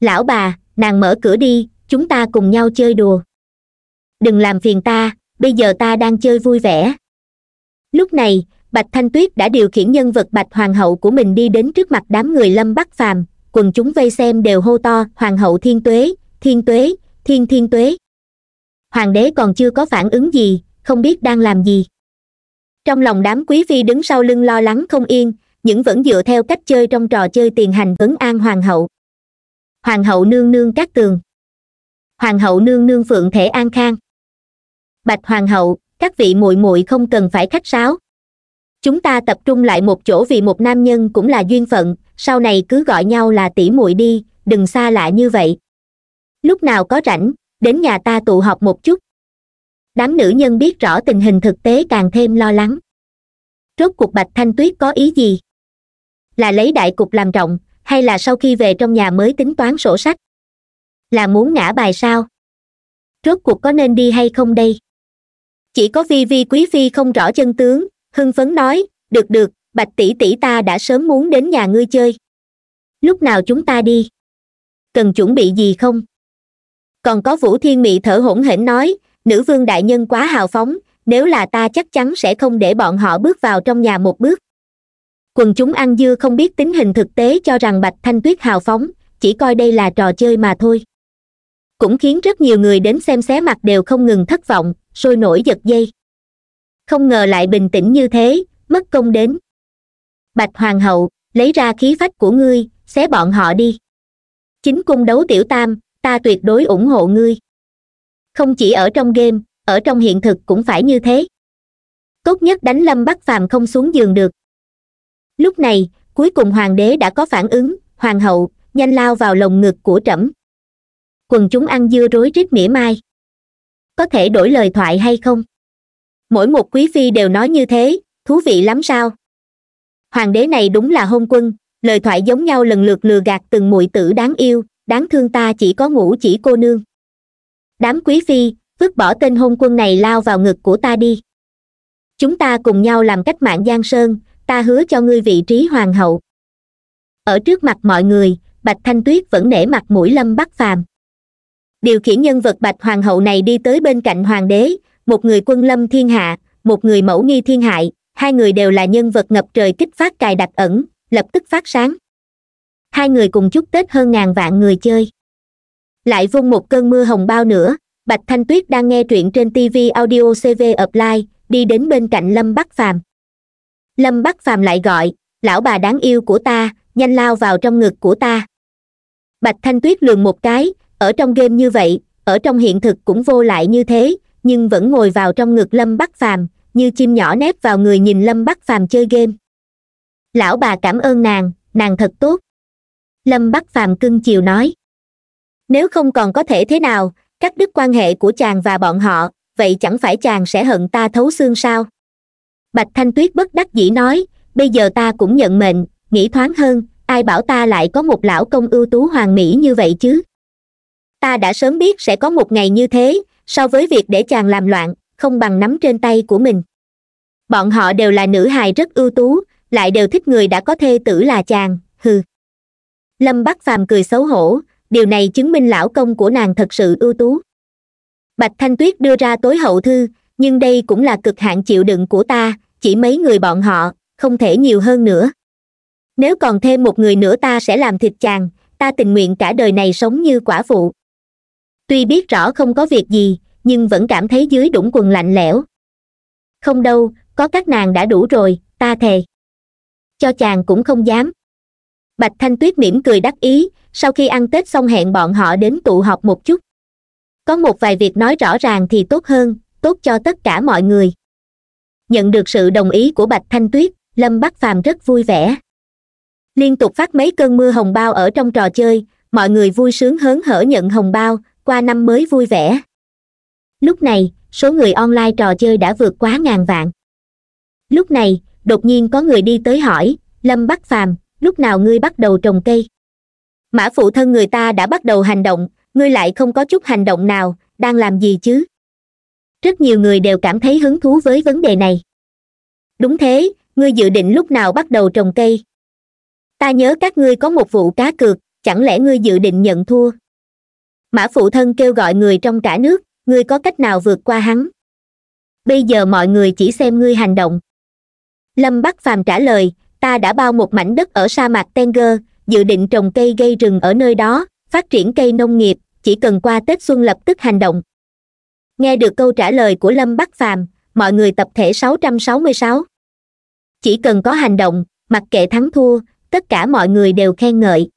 Speaker 1: lão bà nàng mở cửa đi chúng ta cùng nhau chơi đùa đừng làm phiền ta bây giờ ta đang chơi vui vẻ lúc này bạch thanh tuyết đã điều khiển nhân vật bạch hoàng hậu của mình đi đến trước mặt đám người lâm bắc phàm quần chúng vây xem đều hô to hoàng hậu thiên tuế thiên tuế thiên thiên tuế hoàng đế còn chưa có phản ứng gì không biết đang làm gì trong lòng đám quý phi đứng sau lưng lo lắng không yên những vẫn dựa theo cách chơi trong trò chơi tiền hành vấn an hoàng hậu hoàng hậu nương nương các tường hoàng hậu nương nương phượng thể an khang bạch hoàng hậu các vị muội muội không cần phải khách sáo chúng ta tập trung lại một chỗ vì một nam nhân cũng là duyên phận sau này cứ gọi nhau là tỷ muội đi đừng xa lạ như vậy lúc nào có rảnh đến nhà ta tụ họp một chút đám nữ nhân biết rõ tình hình thực tế càng thêm lo lắng rốt cuộc bạch thanh tuyết có ý gì là lấy đại cục làm trọng hay là sau khi về trong nhà mới tính toán sổ sách là muốn ngã bài sao rốt cuộc có nên đi hay không đây chỉ có vi vi quý phi không rõ chân tướng hưng phấn nói được được bạch tỷ tỷ ta đã sớm muốn đến nhà ngươi chơi lúc nào chúng ta đi cần chuẩn bị gì không còn có vũ thiên mị thở hổn hển nói nữ vương đại nhân quá hào phóng nếu là ta chắc chắn sẽ không để bọn họ bước vào trong nhà một bước quần chúng ăn dưa không biết tính hình thực tế cho rằng bạch thanh tuyết hào phóng chỉ coi đây là trò chơi mà thôi cũng khiến rất nhiều người đến xem xé mặt đều không ngừng thất vọng sôi nổi giật dây không ngờ lại bình tĩnh như thế mất công đến bạch hoàng hậu lấy ra khí phách của ngươi xé bọn họ đi chính cung đấu tiểu tam ta tuyệt đối ủng hộ ngươi không chỉ ở trong game ở trong hiện thực cũng phải như thế tốt nhất đánh lâm bắt phàm không xuống giường được lúc này cuối cùng hoàng đế đã có phản ứng hoàng hậu nhanh lao vào lồng ngực của trẫm quần chúng ăn dưa rối rít mỉa mai có thể đổi lời thoại hay không mỗi một quý phi đều nói như thế thú vị lắm sao hoàng đế này đúng là hôn quân lời thoại giống nhau lần lượt lừa gạt từng muội tử đáng yêu đáng thương ta chỉ có ngủ chỉ cô nương đám quý phi vứt bỏ tên hôn quân này lao vào ngực của ta đi chúng ta cùng nhau làm cách mạng giang sơn ta hứa cho ngươi vị trí hoàng hậu ở trước mặt mọi người bạch thanh tuyết vẫn nể mặt mũi lâm bắc phàm điều khiển nhân vật bạch hoàng hậu này đi tới bên cạnh hoàng đế một người quân lâm thiên hạ một người mẫu nghi thiên hại hai người đều là nhân vật ngập trời kích phát cài đặt ẩn lập tức phát sáng hai người cùng chúc tết hơn ngàn vạn người chơi lại vung một cơn mưa hồng bao nữa bạch thanh tuyết đang nghe truyện trên tv audio cv apply đi đến bên cạnh lâm bắc phàm lâm bắc phàm lại gọi lão bà đáng yêu của ta nhanh lao vào trong ngực của ta bạch thanh tuyết lường một cái ở trong game như vậy ở trong hiện thực cũng vô lại như thế nhưng vẫn ngồi vào trong ngực lâm bắc phàm như chim nhỏ nép vào người nhìn lâm bắc phàm chơi game lão bà cảm ơn nàng nàng thật tốt lâm bắc phàm cưng chiều nói nếu không còn có thể thế nào cắt đứt quan hệ của chàng và bọn họ vậy chẳng phải chàng sẽ hận ta thấu xương sao bạch thanh tuyết bất đắc dĩ nói bây giờ ta cũng nhận mệnh nghĩ thoáng hơn ai bảo ta lại có một lão công ưu tú hoàng mỹ như vậy chứ ta đã sớm biết sẽ có một ngày như thế so với việc để chàng làm loạn không bằng nắm trên tay của mình bọn họ đều là nữ hài rất ưu tú lại đều thích người đã có thê tử là chàng hừ lâm bắc phàm cười xấu hổ điều này chứng minh lão công của nàng thật sự ưu tú bạch thanh tuyết đưa ra tối hậu thư nhưng đây cũng là cực hạn chịu đựng của ta chỉ mấy người bọn họ không thể nhiều hơn nữa nếu còn thêm một người nữa ta sẽ làm thịt chàng ta tình nguyện cả đời này sống như quả phụ tuy biết rõ không có việc gì nhưng vẫn cảm thấy dưới đũng quần lạnh lẽo không đâu có các nàng đã đủ rồi ta thề cho chàng cũng không dám bạch thanh tuyết mỉm cười đắc ý sau khi ăn tết xong hẹn bọn họ đến tụ họp một chút có một vài việc nói rõ ràng thì tốt hơn tốt cho tất cả mọi người nhận được sự đồng ý của bạch thanh tuyết lâm bắc phàm rất vui vẻ liên tục phát mấy cơn mưa hồng bao ở trong trò chơi mọi người vui sướng hớn hở nhận hồng bao qua năm mới vui vẻ lúc này số người online trò chơi đã vượt quá ngàn vạn lúc này đột nhiên có người đi tới hỏi lâm bắc phàm lúc nào ngươi bắt đầu trồng cây mã phụ thân người ta đã bắt đầu hành động ngươi lại không có chút hành động nào đang làm gì chứ rất nhiều người đều cảm thấy hứng thú với vấn đề này đúng thế ngươi dự định lúc nào bắt đầu trồng cây ta nhớ các ngươi có một vụ cá cược chẳng lẽ ngươi dự định nhận thua mã phụ thân kêu gọi người trong cả nước ngươi có cách nào vượt qua hắn bây giờ mọi người chỉ xem ngươi hành động lâm bắc phàm trả lời ta đã bao một mảnh đất ở sa mạc tenger dự định trồng cây gây rừng ở nơi đó phát triển cây nông nghiệp chỉ cần qua tết xuân lập tức hành động nghe được câu trả lời của lâm bắc phàm mọi người tập thể 666. chỉ cần có hành động mặc kệ thắng thua tất cả mọi người đều khen ngợi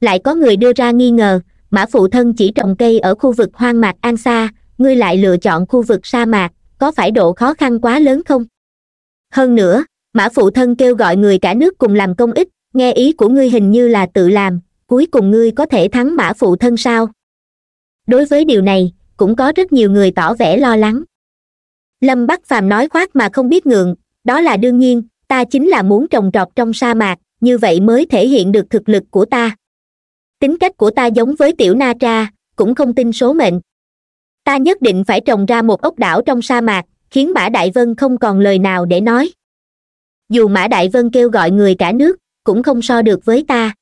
Speaker 1: lại có người đưa ra nghi ngờ mã phụ thân chỉ trồng cây ở khu vực hoang mạc an xa ngươi lại lựa chọn khu vực sa mạc có phải độ khó khăn quá lớn không hơn nữa mã phụ thân kêu gọi người cả nước cùng làm công ích nghe ý của ngươi hình như là tự làm cuối cùng ngươi có thể thắng mã phụ thân sao đối với điều này cũng có rất nhiều người tỏ vẻ lo lắng lâm bắc phàm nói khoác mà không biết ngượng đó là đương nhiên ta chính là muốn trồng trọt trong sa mạc như vậy mới thể hiện được thực lực của ta tính cách của ta giống với tiểu na tra cũng không tin số mệnh ta nhất định phải trồng ra một ốc đảo trong sa mạc khiến mã đại vân không còn lời nào để nói dù mã đại vân kêu gọi người cả nước cũng không so được với ta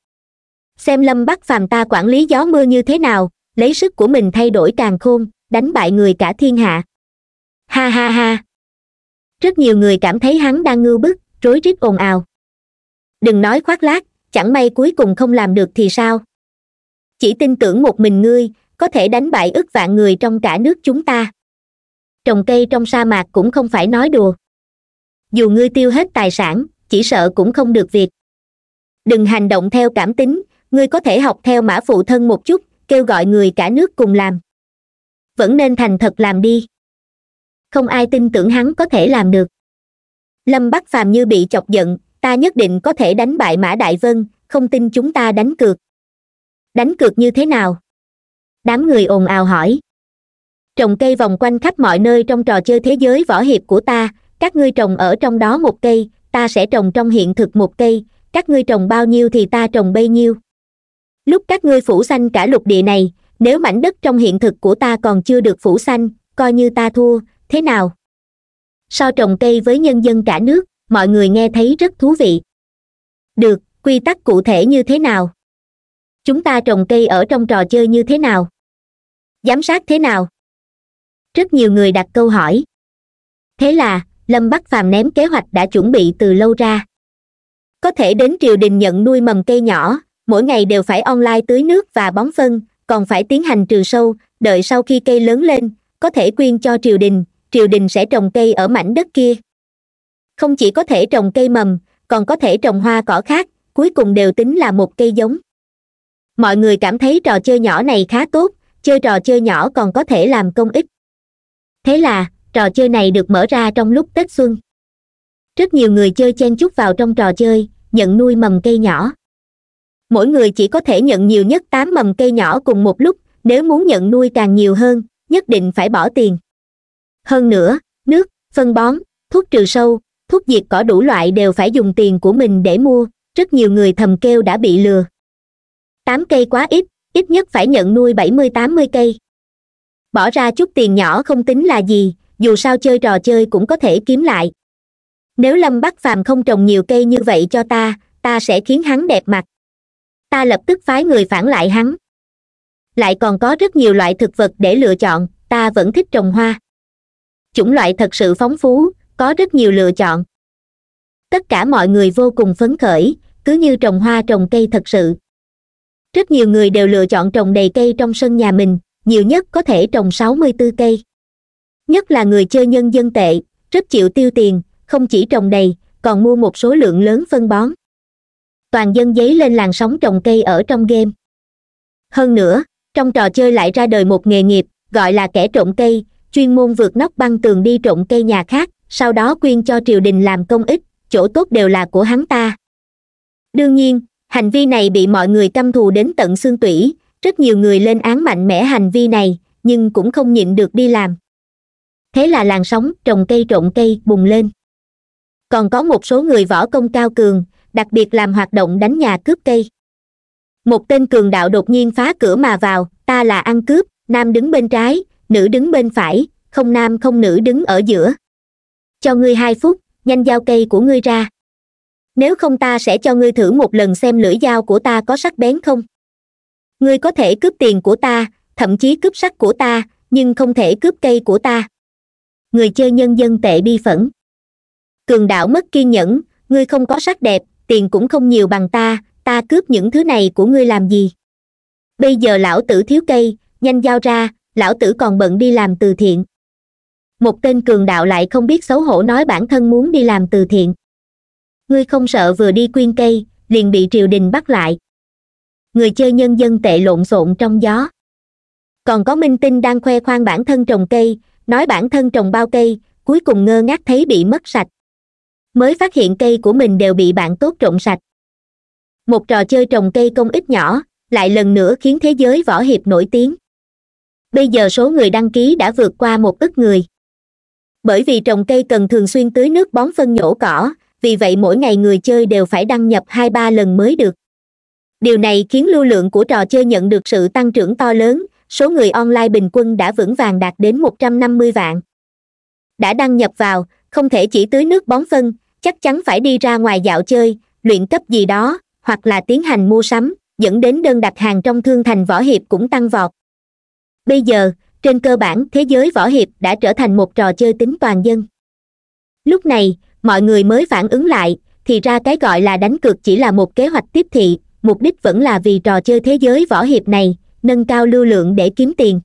Speaker 1: xem lâm bắc phàm ta quản lý gió mưa như thế nào lấy sức của mình thay đổi càng khôn đánh bại người cả thiên hạ ha ha ha rất nhiều người cảm thấy hắn đang ngưu bức rối rít ồn ào đừng nói khoác lác chẳng may cuối cùng không làm được thì sao chỉ tin tưởng một mình ngươi có thể đánh bại ức vạn người trong cả nước chúng ta trồng cây trong sa mạc cũng không phải nói đùa dù ngươi tiêu hết tài sản chỉ sợ cũng không được việc đừng hành động theo cảm tính ngươi có thể học theo mã phụ thân một chút kêu gọi người cả nước cùng làm vẫn nên thành thật làm đi không ai tin tưởng hắn có thể làm được lâm bắc phàm như bị chọc giận ta nhất định có thể đánh bại mã đại vân không tin chúng ta đánh cược đánh cược như thế nào đám người ồn ào hỏi trồng cây vòng quanh khắp mọi nơi trong trò chơi thế giới võ hiệp của ta các ngươi trồng ở trong đó một cây ta sẽ trồng trong hiện thực một cây các ngươi trồng bao nhiêu thì ta trồng bấy nhiêu lúc các ngươi phủ xanh cả lục địa này nếu mảnh đất trong hiện thực của ta còn chưa được phủ xanh coi như ta thua thế nào so trồng cây với nhân dân cả nước mọi người nghe thấy rất thú vị được quy tắc cụ thể như thế nào chúng ta trồng cây ở trong trò chơi như thế nào giám sát thế nào rất nhiều người đặt câu hỏi thế là lâm bắc phàm ném kế hoạch đã chuẩn bị từ lâu ra có thể đến triều đình nhận nuôi mầm cây nhỏ mỗi ngày đều phải online tưới nước và bón phân còn phải tiến hành trừ sâu đợi sau khi cây lớn lên có thể quyên cho triều đình triều đình sẽ trồng cây ở mảnh đất kia không chỉ có thể trồng cây mầm còn có thể trồng hoa cỏ khác cuối cùng đều tính là một cây giống mọi người cảm thấy trò chơi nhỏ này khá tốt chơi trò chơi nhỏ còn có thể làm công ích thế là trò chơi này được mở ra trong lúc tết xuân rất nhiều người chơi chen chúc vào trong trò chơi nhận nuôi mầm cây nhỏ mỗi người chỉ có thể nhận nhiều nhất tám mầm cây nhỏ cùng một lúc nếu muốn nhận nuôi càng nhiều hơn nhất định phải bỏ tiền hơn nữa nước phân bón thuốc trừ sâu thuốc diệt cỏ đủ loại đều phải dùng tiền của mình để mua rất nhiều người thầm kêu đã bị lừa tám cây quá ít ít nhất phải nhận nuôi bảy mươi tám mươi cây bỏ ra chút tiền nhỏ không tính là gì dù sao chơi trò chơi cũng có thể kiếm lại nếu lâm bắc phàm không trồng nhiều cây như vậy cho ta ta sẽ khiến hắn đẹp mặt ta lập tức phái người phản lại hắn lại còn có rất nhiều loại thực vật để lựa chọn ta vẫn thích trồng hoa chủng loại thật sự phóng phú có rất nhiều lựa chọn tất cả mọi người vô cùng phấn khởi cứ như trồng hoa trồng cây thật sự rất nhiều người đều lựa chọn trồng đầy cây trong sân nhà mình nhiều nhất có thể trồng 64 cây nhất là người chơi nhân dân tệ rất chịu tiêu tiền không chỉ trồng đầy còn mua một số lượng lớn phân bón toàn dân giấy lên làn sóng trồng cây ở trong game hơn nữa trong trò chơi lại ra đời một nghề nghiệp gọi là kẻ trộm cây chuyên môn vượt nóc băng tường đi trộm cây nhà khác sau đó quyên cho triều đình làm công ích chỗ tốt đều là của hắn ta đương nhiên hành vi này bị mọi người căm thù đến tận xương tủy rất nhiều người lên án mạnh mẽ hành vi này nhưng cũng không nhịn được đi làm thế là làn sóng trồng cây trộn cây bùng lên còn có một số người võ công cao cường đặc biệt làm hoạt động đánh nhà cướp cây một tên cường đạo đột nhiên phá cửa mà vào ta là ăn cướp nam đứng bên trái nữ đứng bên phải không nam không nữ đứng ở giữa cho ngươi hai phút nhanh giao cây của ngươi ra nếu không ta sẽ cho ngươi thử một lần xem lưỡi dao của ta có sắc bén không ngươi có thể cướp tiền của ta thậm chí cướp sắc của ta nhưng không thể cướp cây của ta người chơi nhân dân tệ bi phẫn cường đạo mất kiên nhẫn ngươi không có sắc đẹp tiền cũng không nhiều bằng ta ta cướp những thứ này của ngươi làm gì bây giờ lão tử thiếu cây nhanh giao ra lão tử còn bận đi làm từ thiện một tên cường đạo lại không biết xấu hổ nói bản thân muốn đi làm từ thiện ngươi không sợ vừa đi quyên cây liền bị triều đình bắt lại người chơi nhân dân tệ lộn xộn trong gió còn có minh tinh đang khoe khoang bản thân trồng cây nói bản thân trồng bao cây cuối cùng ngơ ngác thấy bị mất sạch mới phát hiện cây của mình đều bị bạn tốt trộn sạch một trò chơi trồng cây công ích nhỏ lại lần nữa khiến thế giới võ hiệp nổi tiếng bây giờ số người đăng ký đã vượt qua một ức người bởi vì trồng cây cần thường xuyên tưới nước bón phân nhổ cỏ vì vậy mỗi ngày người chơi đều phải đăng nhập hai ba lần mới được điều này khiến lưu lượng của trò chơi nhận được sự tăng trưởng to lớn số người online bình quân đã vững vàng đạt đến 150 vạn đã đăng nhập vào không thể chỉ tưới nước bón phân chắc chắn phải đi ra ngoài dạo chơi luyện cấp gì đó hoặc là tiến hành mua sắm dẫn đến đơn đặt hàng trong thương thành võ hiệp cũng tăng vọt bây giờ trên cơ bản thế giới võ hiệp đã trở thành một trò chơi tính toàn dân lúc này mọi người mới phản ứng lại thì ra cái gọi là đánh cược chỉ là một kế hoạch tiếp thị mục đích vẫn là vì trò chơi thế giới võ hiệp này nâng cao lưu lượng để kiếm tiền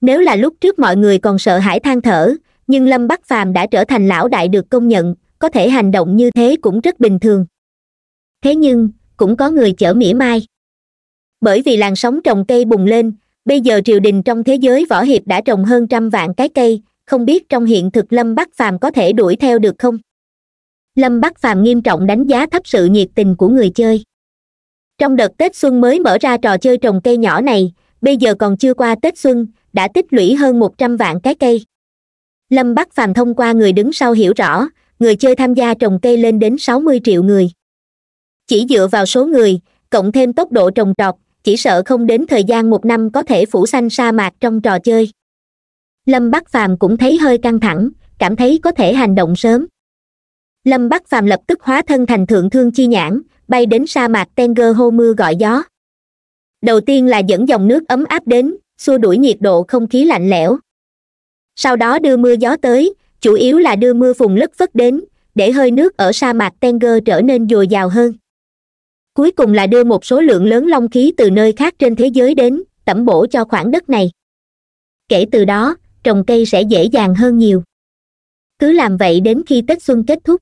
Speaker 1: nếu là lúc trước mọi người còn sợ hãi than thở nhưng lâm bắc phàm đã trở thành lão đại được công nhận có thể hành động như thế cũng rất bình thường thế nhưng cũng có người chở mỉa mai bởi vì làn sóng trồng cây bùng lên bây giờ triều đình trong thế giới võ hiệp đã trồng hơn trăm vạn cái cây không biết trong hiện thực lâm bắc phàm có thể đuổi theo được không lâm bắc phàm nghiêm trọng đánh giá thấp sự nhiệt tình của người chơi trong đợt tết xuân mới mở ra trò chơi trồng cây nhỏ này bây giờ còn chưa qua tết xuân đã tích lũy hơn một trăm vạn cái cây lâm bắc phàm thông qua người đứng sau hiểu rõ người chơi tham gia trồng cây lên đến sáu mươi triệu người chỉ dựa vào số người cộng thêm tốc độ trồng trọt chỉ sợ không đến thời gian một năm có thể phủ xanh sa mạc trong trò chơi lâm bắc phàm cũng thấy hơi căng thẳng cảm thấy có thể hành động sớm lâm bắc phàm lập tức hóa thân thành thượng thương chi nhãn bay đến sa mạc tenger hô mưa gọi gió đầu tiên là dẫn dòng nước ấm áp đến xua đuổi nhiệt độ không khí lạnh lẽo sau đó đưa mưa gió tới chủ yếu là đưa mưa phùng lất phất đến để hơi nước ở sa mạc tenger trở nên dồi dào hơn cuối cùng là đưa một số lượng lớn long khí từ nơi khác trên thế giới đến tẩm bổ cho khoảng đất này kể từ đó trồng cây sẽ dễ dàng hơn nhiều cứ làm vậy đến khi tết xuân kết thúc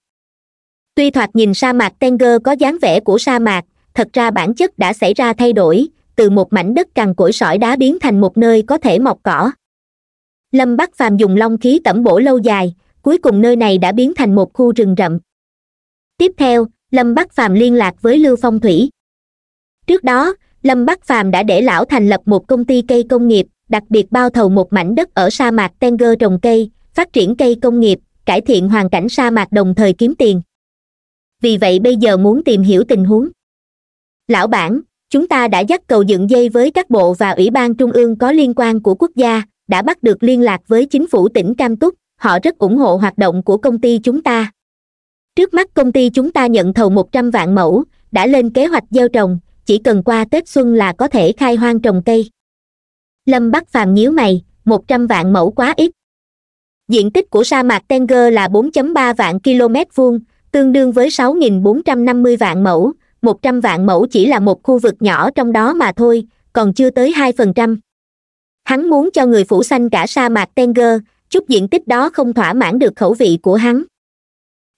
Speaker 1: tuy thoạt nhìn sa mạc tenger có dáng vẻ của sa mạc thật ra bản chất đã xảy ra thay đổi từ một mảnh đất cằn cỗi sỏi đá biến thành một nơi có thể mọc cỏ lâm bắc phàm dùng long khí tẩm bổ lâu dài cuối cùng nơi này đã biến thành một khu rừng rậm tiếp theo lâm bắc phàm liên lạc với lưu phong thủy trước đó lâm bắc phàm đã để lão thành lập một công ty cây công nghiệp đặc biệt bao thầu một mảnh đất ở sa mạc tenger trồng cây phát triển cây công nghiệp cải thiện hoàn cảnh sa mạc đồng thời kiếm tiền vì vậy bây giờ muốn tìm hiểu tình huống lão bản chúng ta đã dắt cầu dựng dây với các bộ và ủy ban trung ương có liên quan của quốc gia đã bắt được liên lạc với chính phủ tỉnh cam túc họ rất ủng hộ hoạt động của công ty chúng ta trước mắt công ty chúng ta nhận thầu một trăm vạn mẫu đã lên kế hoạch gieo trồng chỉ cần qua tết xuân là có thể khai hoang trồng cây lâm bắc phàm nhíu mày một trăm vạn mẫu quá ít diện tích của sa mạc tenger là 4.3 vạn km vuông tương đương với 6.450 vạn mẫu 100 vạn mẫu chỉ là một khu vực nhỏ trong đó mà thôi còn chưa tới 2%. hắn muốn cho người phủ xanh cả sa mạc tenger chút diện tích đó không thỏa mãn được khẩu vị của hắn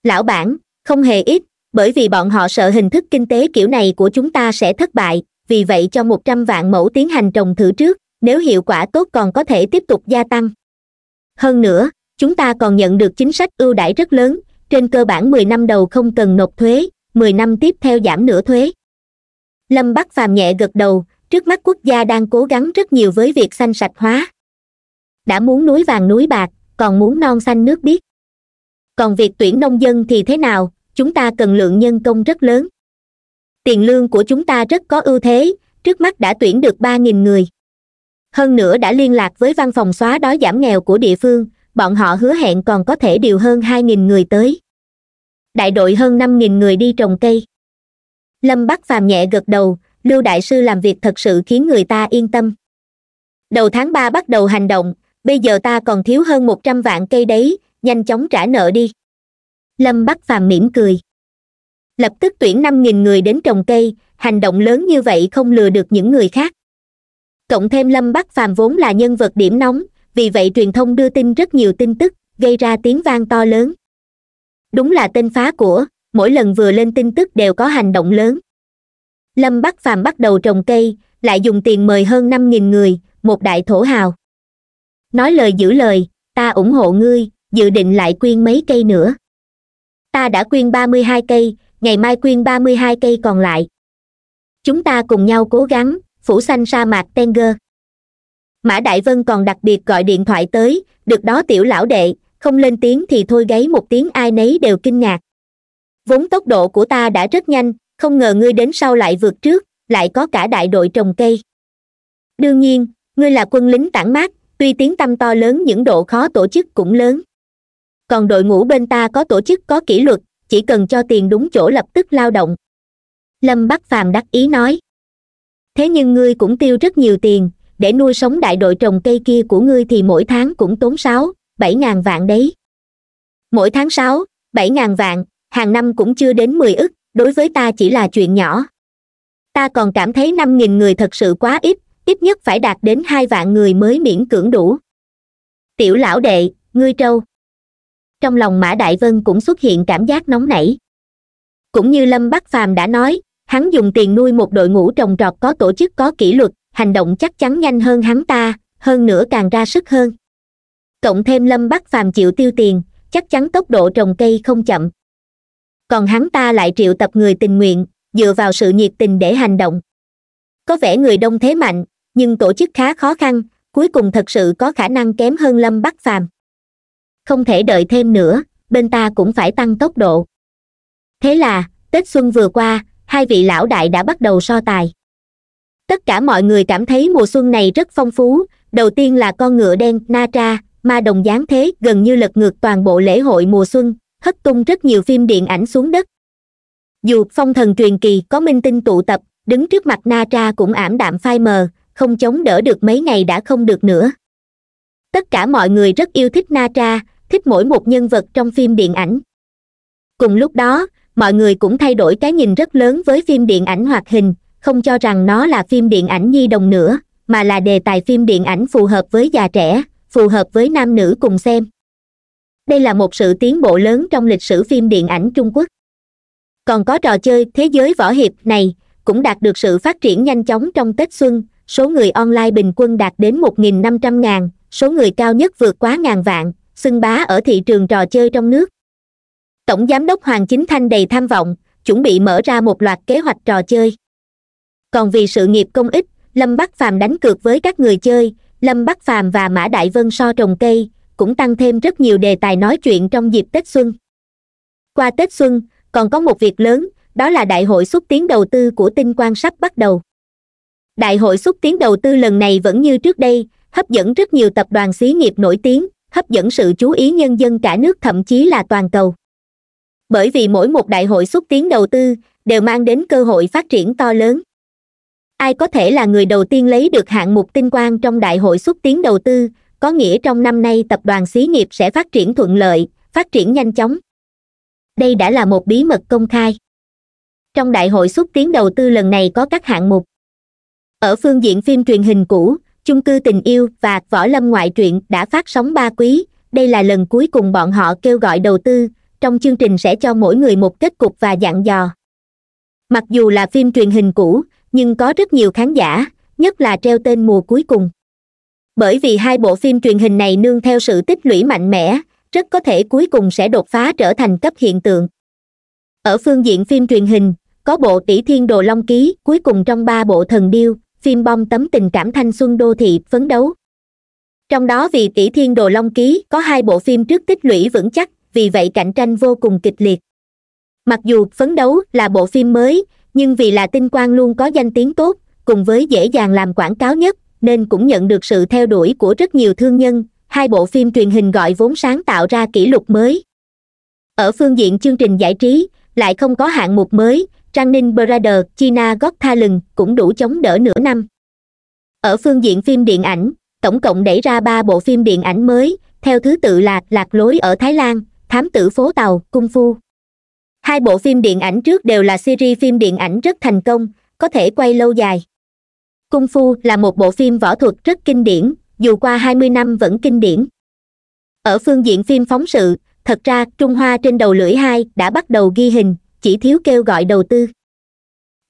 Speaker 1: lão bản không hề ít bởi vì bọn họ sợ hình thức kinh tế kiểu này của chúng ta sẽ thất bại vì vậy cho một trăm vạn mẫu tiến hành trồng thử trước nếu hiệu quả tốt còn có thể tiếp tục gia tăng hơn nữa chúng ta còn nhận được chính sách ưu đãi rất lớn trên cơ bản mười năm đầu không cần nộp thuế mười năm tiếp theo giảm nửa thuế lâm bắc phàm nhẹ gật đầu trước mắt quốc gia đang cố gắng rất nhiều với việc xanh sạch hóa đã muốn núi vàng núi bạc còn muốn non xanh nước biếc còn việc tuyển nông dân thì thế nào chúng ta cần lượng nhân công rất lớn tiền lương của chúng ta rất có ưu thế trước mắt đã tuyển được ba nghìn người hơn nữa đã liên lạc với văn phòng xóa đói giảm nghèo của địa phương bọn họ hứa hẹn còn có thể điều hơn 2.000 người tới đại đội hơn 5.000 người đi trồng cây lâm bắc phàm nhẹ gật đầu lưu đại sư làm việc thật sự khiến người ta yên tâm đầu tháng ba bắt đầu hành động bây giờ ta còn thiếu hơn một trăm vạn cây đấy nhanh chóng trả nợ đi lâm bắc phàm mỉm cười lập tức tuyển năm nghìn người đến trồng cây hành động lớn như vậy không lừa được những người khác cộng thêm lâm bắc phàm vốn là nhân vật điểm nóng vì vậy truyền thông đưa tin rất nhiều tin tức gây ra tiếng vang to lớn đúng là tên phá của mỗi lần vừa lên tin tức đều có hành động lớn lâm bắc phàm bắt đầu trồng cây lại dùng tiền mời hơn năm nghìn người một đại thổ hào nói lời giữ lời ta ủng hộ ngươi dự định lại quyên mấy cây nữa ta đã quyên ba mươi hai cây ngày mai quyên ba mươi hai cây còn lại chúng ta cùng nhau cố gắng phủ xanh sa mạc tenger mã đại vân còn đặc biệt gọi điện thoại tới được đó tiểu lão đệ không lên tiếng thì thôi gáy một tiếng ai nấy đều kinh ngạc vốn tốc độ của ta đã rất nhanh không ngờ ngươi đến sau lại vượt trước lại có cả đại đội trồng cây đương nhiên ngươi là quân lính tản mát tuy tiếng tăm to lớn những độ khó tổ chức cũng lớn còn đội ngũ bên ta có tổ chức có kỷ luật chỉ cần cho tiền đúng chỗ lập tức lao động lâm bắc phàm đắc ý nói thế nhưng ngươi cũng tiêu rất nhiều tiền để nuôi sống đại đội trồng cây kia của ngươi thì mỗi tháng cũng tốn sáu bảy ngàn vạn đấy mỗi tháng sáu bảy ngàn vạn hàng năm cũng chưa đến mười ức đối với ta chỉ là chuyện nhỏ ta còn cảm thấy năm nghìn người thật sự quá ít ít nhất phải đạt đến hai vạn người mới miễn cưỡng đủ tiểu lão đệ ngươi trâu trong lòng mã đại vân cũng xuất hiện cảm giác nóng nảy cũng như lâm bắc phàm đã nói hắn dùng tiền nuôi một đội ngũ trồng trọt có tổ chức có kỷ luật hành động chắc chắn nhanh hơn hắn ta hơn nữa càng ra sức hơn cộng thêm lâm bắc phàm chịu tiêu tiền chắc chắn tốc độ trồng cây không chậm còn hắn ta lại triệu tập người tình nguyện dựa vào sự nhiệt tình để hành động có vẻ người đông thế mạnh nhưng tổ chức khá khó khăn cuối cùng thật sự có khả năng kém hơn lâm bắc phàm không thể đợi thêm nữa bên ta cũng phải tăng tốc độ thế là tết xuân vừa qua hai vị lão đại đã bắt đầu so tài tất cả mọi người cảm thấy mùa xuân này rất phong phú đầu tiên là con ngựa đen na tra ma đồng dáng thế gần như lật ngược toàn bộ lễ hội mùa xuân hất tung rất nhiều phim điện ảnh xuống đất dù phong thần truyền kỳ có minh tinh tụ tập đứng trước mặt na tra cũng ảm đạm phai mờ không chống đỡ được mấy ngày đã không được nữa tất cả mọi người rất yêu thích na tra thích mỗi một nhân vật trong phim điện ảnh cùng lúc đó mọi người cũng thay đổi cái nhìn rất lớn với phim điện ảnh hoạt hình không cho rằng nó là phim điện ảnh nhi đồng nữa mà là đề tài phim điện ảnh phù hợp với già trẻ phù hợp với nam nữ cùng xem đây là một sự tiến bộ lớn trong lịch sử phim điện ảnh trung quốc còn có trò chơi thế giới võ hiệp này cũng đạt được sự phát triển nhanh chóng trong tết xuân số người online bình quân đạt đến 1.500 năm ngàn số người cao nhất vượt quá ngàn vạn xưng bá ở thị trường trò chơi trong nước tổng giám đốc hoàng chính thanh đầy tham vọng chuẩn bị mở ra một loạt kế hoạch trò chơi còn vì sự nghiệp công ích lâm bắc phàm đánh cược với các người chơi lâm bắc phàm và mã đại vân so trồng cây cũng tăng thêm rất nhiều đề tài nói chuyện trong dịp tết xuân qua tết xuân còn có một việc lớn đó là đại hội xúc tiến đầu tư của tinh quang sắp bắt đầu đại hội xúc tiến đầu tư lần này vẫn như trước đây hấp dẫn rất nhiều tập đoàn xí nghiệp nổi tiếng hấp dẫn sự chú ý nhân dân cả nước thậm chí là toàn cầu bởi vì mỗi một đại hội xúc tiến đầu tư đều mang đến cơ hội phát triển to lớn ai có thể là người đầu tiên lấy được hạng mục tinh quang trong đại hội xúc tiến đầu tư có nghĩa trong năm nay tập đoàn xí nghiệp sẽ phát triển thuận lợi phát triển nhanh chóng đây đã là một bí mật công khai trong đại hội xúc tiến đầu tư lần này có các hạng mục ở phương diện phim truyền hình cũ chung cư tình yêu và võ lâm ngoại truyện đã phát sóng ba quý đây là lần cuối cùng bọn họ kêu gọi đầu tư trong chương trình sẽ cho mỗi người một kết cục và dặn dò mặc dù là phim truyền hình cũ nhưng có rất nhiều khán giả nhất là treo tên mùa cuối cùng bởi vì hai bộ phim truyền hình này nương theo sự tích lũy mạnh mẽ rất có thể cuối cùng sẽ đột phá trở thành cấp hiện tượng ở phương diện phim truyền hình có bộ tỷ thiên đồ long ký cuối cùng trong ba bộ thần điêu phim bom tấm tình cảm thanh xuân đô thị phấn đấu trong đó vì tỷ thiên đồ long ký có hai bộ phim trước tích lũy vững chắc vì vậy cạnh tranh vô cùng kịch liệt mặc dù phấn đấu là bộ phim mới nhưng vì là tinh quang luôn có danh tiếng tốt cùng với dễ dàng làm quảng cáo nhất nên cũng nhận được sự theo đuổi của rất nhiều thương nhân hai bộ phim truyền hình gọi vốn sáng tạo ra kỷ lục mới ở phương diện chương trình giải trí lại không có hạng mục mới trang ninh brother china got talent cũng đủ chống đỡ nửa năm ở phương diện phim điện ảnh tổng cộng đẩy ra ba bộ phim điện ảnh mới theo thứ tự là lạc lối ở thái lan thám tử phố tàu cung phu hai bộ phim điện ảnh trước đều là series phim điện ảnh rất thành công có thể quay lâu dài cung phu là một bộ phim võ thuật rất kinh điển dù qua 20 năm vẫn kinh điển ở phương diện phim phóng sự thật ra trung hoa trên đầu lưỡi hai đã bắt đầu ghi hình chỉ thiếu kêu gọi đầu tư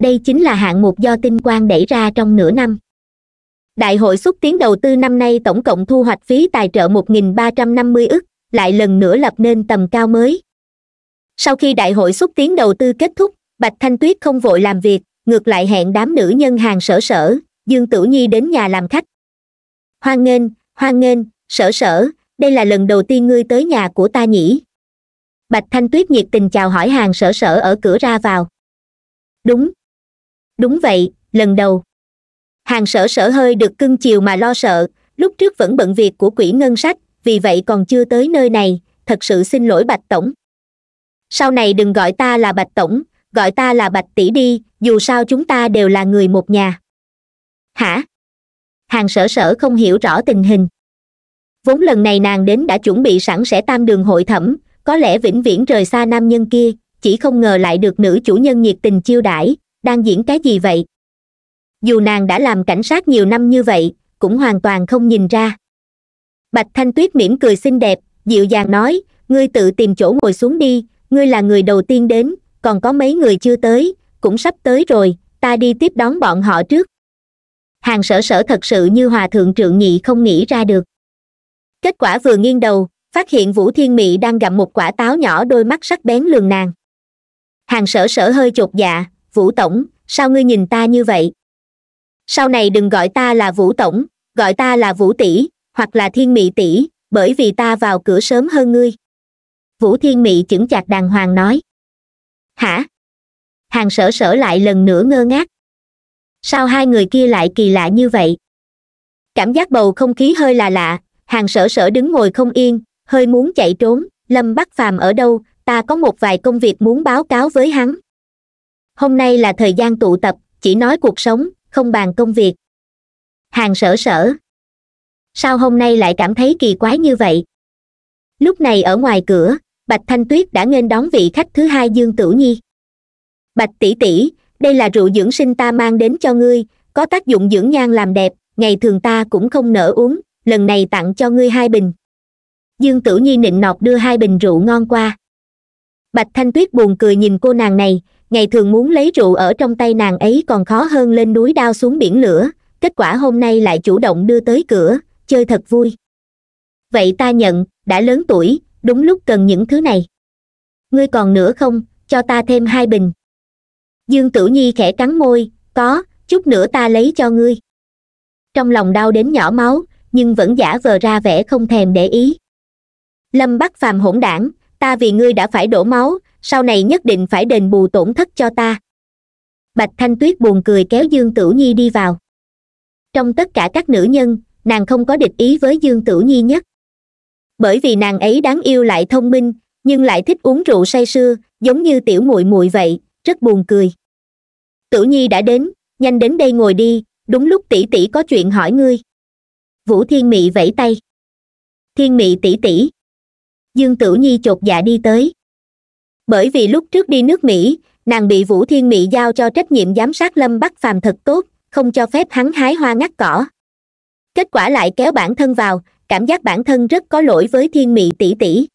Speaker 1: đây chính là hạng mục do tinh quang đẩy ra trong nửa năm đại hội xúc tiến đầu tư năm nay tổng cộng thu hoạch phí tài trợ 1.350 ức lại lần nữa lập nên tầm cao mới sau khi đại hội xúc tiến đầu tư kết thúc bạch thanh tuyết không vội làm việc ngược lại hẹn đám nữ nhân hàng sở sở dương tử nhi đến nhà làm khách hoan nghênh hoan nghênh sở sở đây là lần đầu tiên ngươi tới nhà của ta nhỉ bạch thanh tuyết nhiệt tình chào hỏi hàng sở sở ở cửa ra vào đúng đúng vậy lần đầu hàng sở sở hơi được cưng chiều mà lo sợ lúc trước vẫn bận việc của quỹ ngân sách vì vậy còn chưa tới nơi này thật sự xin lỗi bạch tổng sau này đừng gọi ta là bạch tổng gọi ta là bạch tỷ đi dù sao chúng ta đều là người một nhà hả hàng sở sở không hiểu rõ tình hình vốn lần này nàng đến đã chuẩn bị sẵn sẽ tam đường hội thẩm có lẽ vĩnh viễn rời xa nam nhân kia chỉ không ngờ lại được nữ chủ nhân nhiệt tình chiêu đãi đang diễn cái gì vậy dù nàng đã làm cảnh sát nhiều năm như vậy cũng hoàn toàn không nhìn ra bạch thanh tuyết mỉm cười xinh đẹp dịu dàng nói ngươi tự tìm chỗ ngồi xuống đi ngươi là người đầu tiên đến còn có mấy người chưa tới cũng sắp tới rồi ta đi tiếp đón bọn họ trước hàng sở sở thật sự như hòa thượng trượng nhị không nghĩ ra được kết quả vừa nghiêng đầu phát hiện vũ thiên mị đang gặm một quả táo nhỏ đôi mắt sắc bén lường nàng hàng sở sở hơi chột dạ vũ tổng sao ngươi nhìn ta như vậy sau này đừng gọi ta là vũ tổng gọi ta là vũ tỷ hoặc là thiên mị tỷ bởi vì ta vào cửa sớm hơn ngươi vũ thiên mị chững chạc đàng hoàng nói hả hàng sở sở lại lần nữa ngơ ngác sao hai người kia lại kỳ lạ như vậy cảm giác bầu không khí hơi là lạ hàng sở sở đứng ngồi không yên hơi muốn chạy trốn lâm bắc phàm ở đâu ta có một vài công việc muốn báo cáo với hắn hôm nay là thời gian tụ tập chỉ nói cuộc sống không bàn công việc hàng sở sở sao hôm nay lại cảm thấy kỳ quái như vậy lúc này ở ngoài cửa bạch thanh tuyết đã nghênh đón vị khách thứ hai dương tử nhi bạch tỷ tỷ đây là rượu dưỡng sinh ta mang đến cho ngươi có tác dụng dưỡng nhan làm đẹp ngày thường ta cũng không nỡ uống lần này tặng cho ngươi hai bình dương tử nhi nịnh nọt đưa hai bình rượu ngon qua bạch thanh tuyết buồn cười nhìn cô nàng này ngày thường muốn lấy rượu ở trong tay nàng ấy còn khó hơn lên núi đao xuống biển lửa kết quả hôm nay lại chủ động đưa tới cửa chơi thật vui vậy ta nhận đã lớn tuổi đúng lúc cần những thứ này ngươi còn nữa không cho ta thêm hai bình dương tử nhi khẽ cắn môi có chút nữa ta lấy cho ngươi trong lòng đau đến nhỏ máu nhưng vẫn giả vờ ra vẻ không thèm để ý lâm bắc phàm hỗn đảng ta vì ngươi đã phải đổ máu sau này nhất định phải đền bù tổn thất cho ta bạch thanh tuyết buồn cười kéo dương tử nhi đi vào trong tất cả các nữ nhân nàng không có địch ý với dương tử nhi nhất bởi vì nàng ấy đáng yêu lại thông minh nhưng lại thích uống rượu say sưa giống như tiểu muội muội vậy rất buồn cười tử nhi đã đến nhanh đến đây ngồi đi đúng lúc tỷ tỷ có chuyện hỏi ngươi vũ thiên mị vẫy tay thiên mị tỷ tỷ dương tử nhi chột dạ đi tới bởi vì lúc trước đi nước mỹ nàng bị vũ thiên mị giao cho trách nhiệm giám sát lâm bắc phàm thật tốt không cho phép hắn hái hoa ngắt cỏ kết quả lại kéo bản thân vào cảm giác bản thân rất có lỗi với thiên mị tỷ tỷ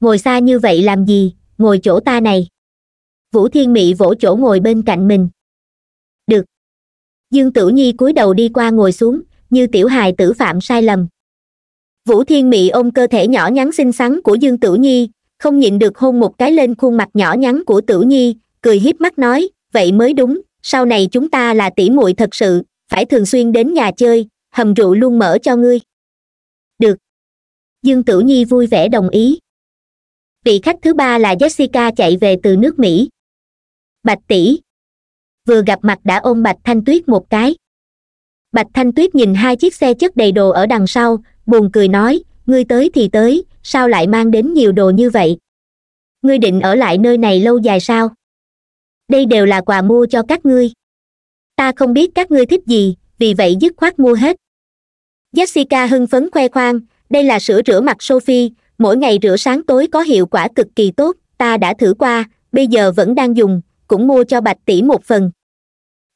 Speaker 1: ngồi xa như vậy làm gì ngồi chỗ ta này vũ thiên mị vỗ chỗ ngồi bên cạnh mình được dương tử nhi cúi đầu đi qua ngồi xuống như tiểu hài tử phạm sai lầm vũ thiên mị ôm cơ thể nhỏ nhắn xinh xắn của dương tử nhi không nhịn được hôn một cái lên khuôn mặt nhỏ nhắn của tử nhi cười híp mắt nói vậy mới đúng sau này chúng ta là tỷ muội thật sự phải thường xuyên đến nhà chơi hầm rượu luôn mở cho ngươi được dương tử nhi vui vẻ đồng ý vị khách thứ ba là jessica chạy về từ nước mỹ bạch tỷ vừa gặp mặt đã ôm bạch thanh tuyết một cái bạch thanh tuyết nhìn hai chiếc xe chất đầy đồ ở đằng sau buồn cười nói ngươi tới thì tới sao lại mang đến nhiều đồ như vậy ngươi định ở lại nơi này lâu dài sao đây đều là quà mua cho các ngươi ta không biết các ngươi thích gì vì vậy dứt khoát mua hết jessica hưng phấn khoe khoang đây là sữa rửa mặt sophie mỗi ngày rửa sáng tối có hiệu quả cực kỳ tốt ta đã thử qua bây giờ vẫn đang dùng cũng mua cho bạch tỷ một phần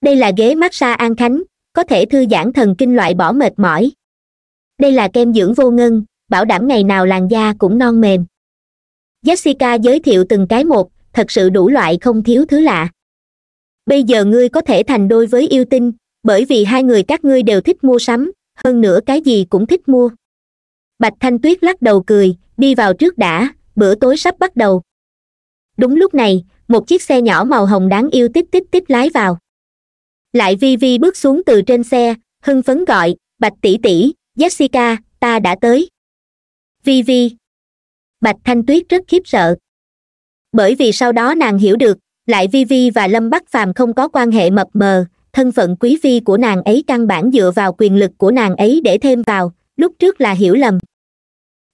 Speaker 1: đây là ghế massage an khánh có thể thư giãn thần kinh loại bỏ mệt mỏi đây là kem dưỡng vô ngân bảo đảm ngày nào làn da cũng non mềm jessica giới thiệu từng cái một thật sự đủ loại không thiếu thứ lạ bây giờ ngươi có thể thành đôi với yêu tinh bởi vì hai người các ngươi đều thích mua sắm hơn nữa cái gì cũng thích mua bạch thanh tuyết lắc đầu cười đi vào trước đã bữa tối sắp bắt đầu đúng lúc này một chiếc xe nhỏ màu hồng đáng yêu tít tít tít lái vào lại vi vi bước xuống từ trên xe hưng phấn gọi bạch tỷ tỷ jessica ta đã tới vi vi bạch thanh tuyết rất khiếp sợ bởi vì sau đó nàng hiểu được lại vi vi và lâm bắc phàm không có quan hệ mập mờ thân phận quý phi của nàng ấy căn bản dựa vào quyền lực của nàng ấy để thêm vào lúc trước là hiểu lầm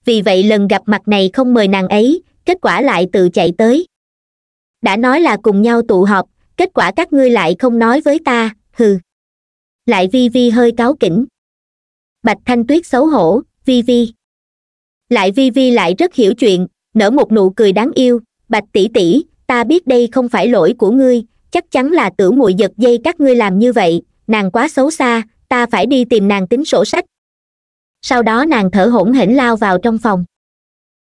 Speaker 1: vì vậy lần gặp mặt này không mời nàng ấy kết quả lại tự chạy tới đã nói là cùng nhau tụ họp kết quả các ngươi lại không nói với ta hừ lại vi vi hơi cáu kỉnh bạch thanh tuyết xấu hổ vi vi lại vi vi lại rất hiểu chuyện nở một nụ cười đáng yêu bạch tỷ tỷ ta biết đây không phải lỗi của ngươi chắc chắn là tử muội giật dây các ngươi làm như vậy nàng quá xấu xa ta phải đi tìm nàng tính sổ sách sau đó nàng thở hổn hển lao vào trong phòng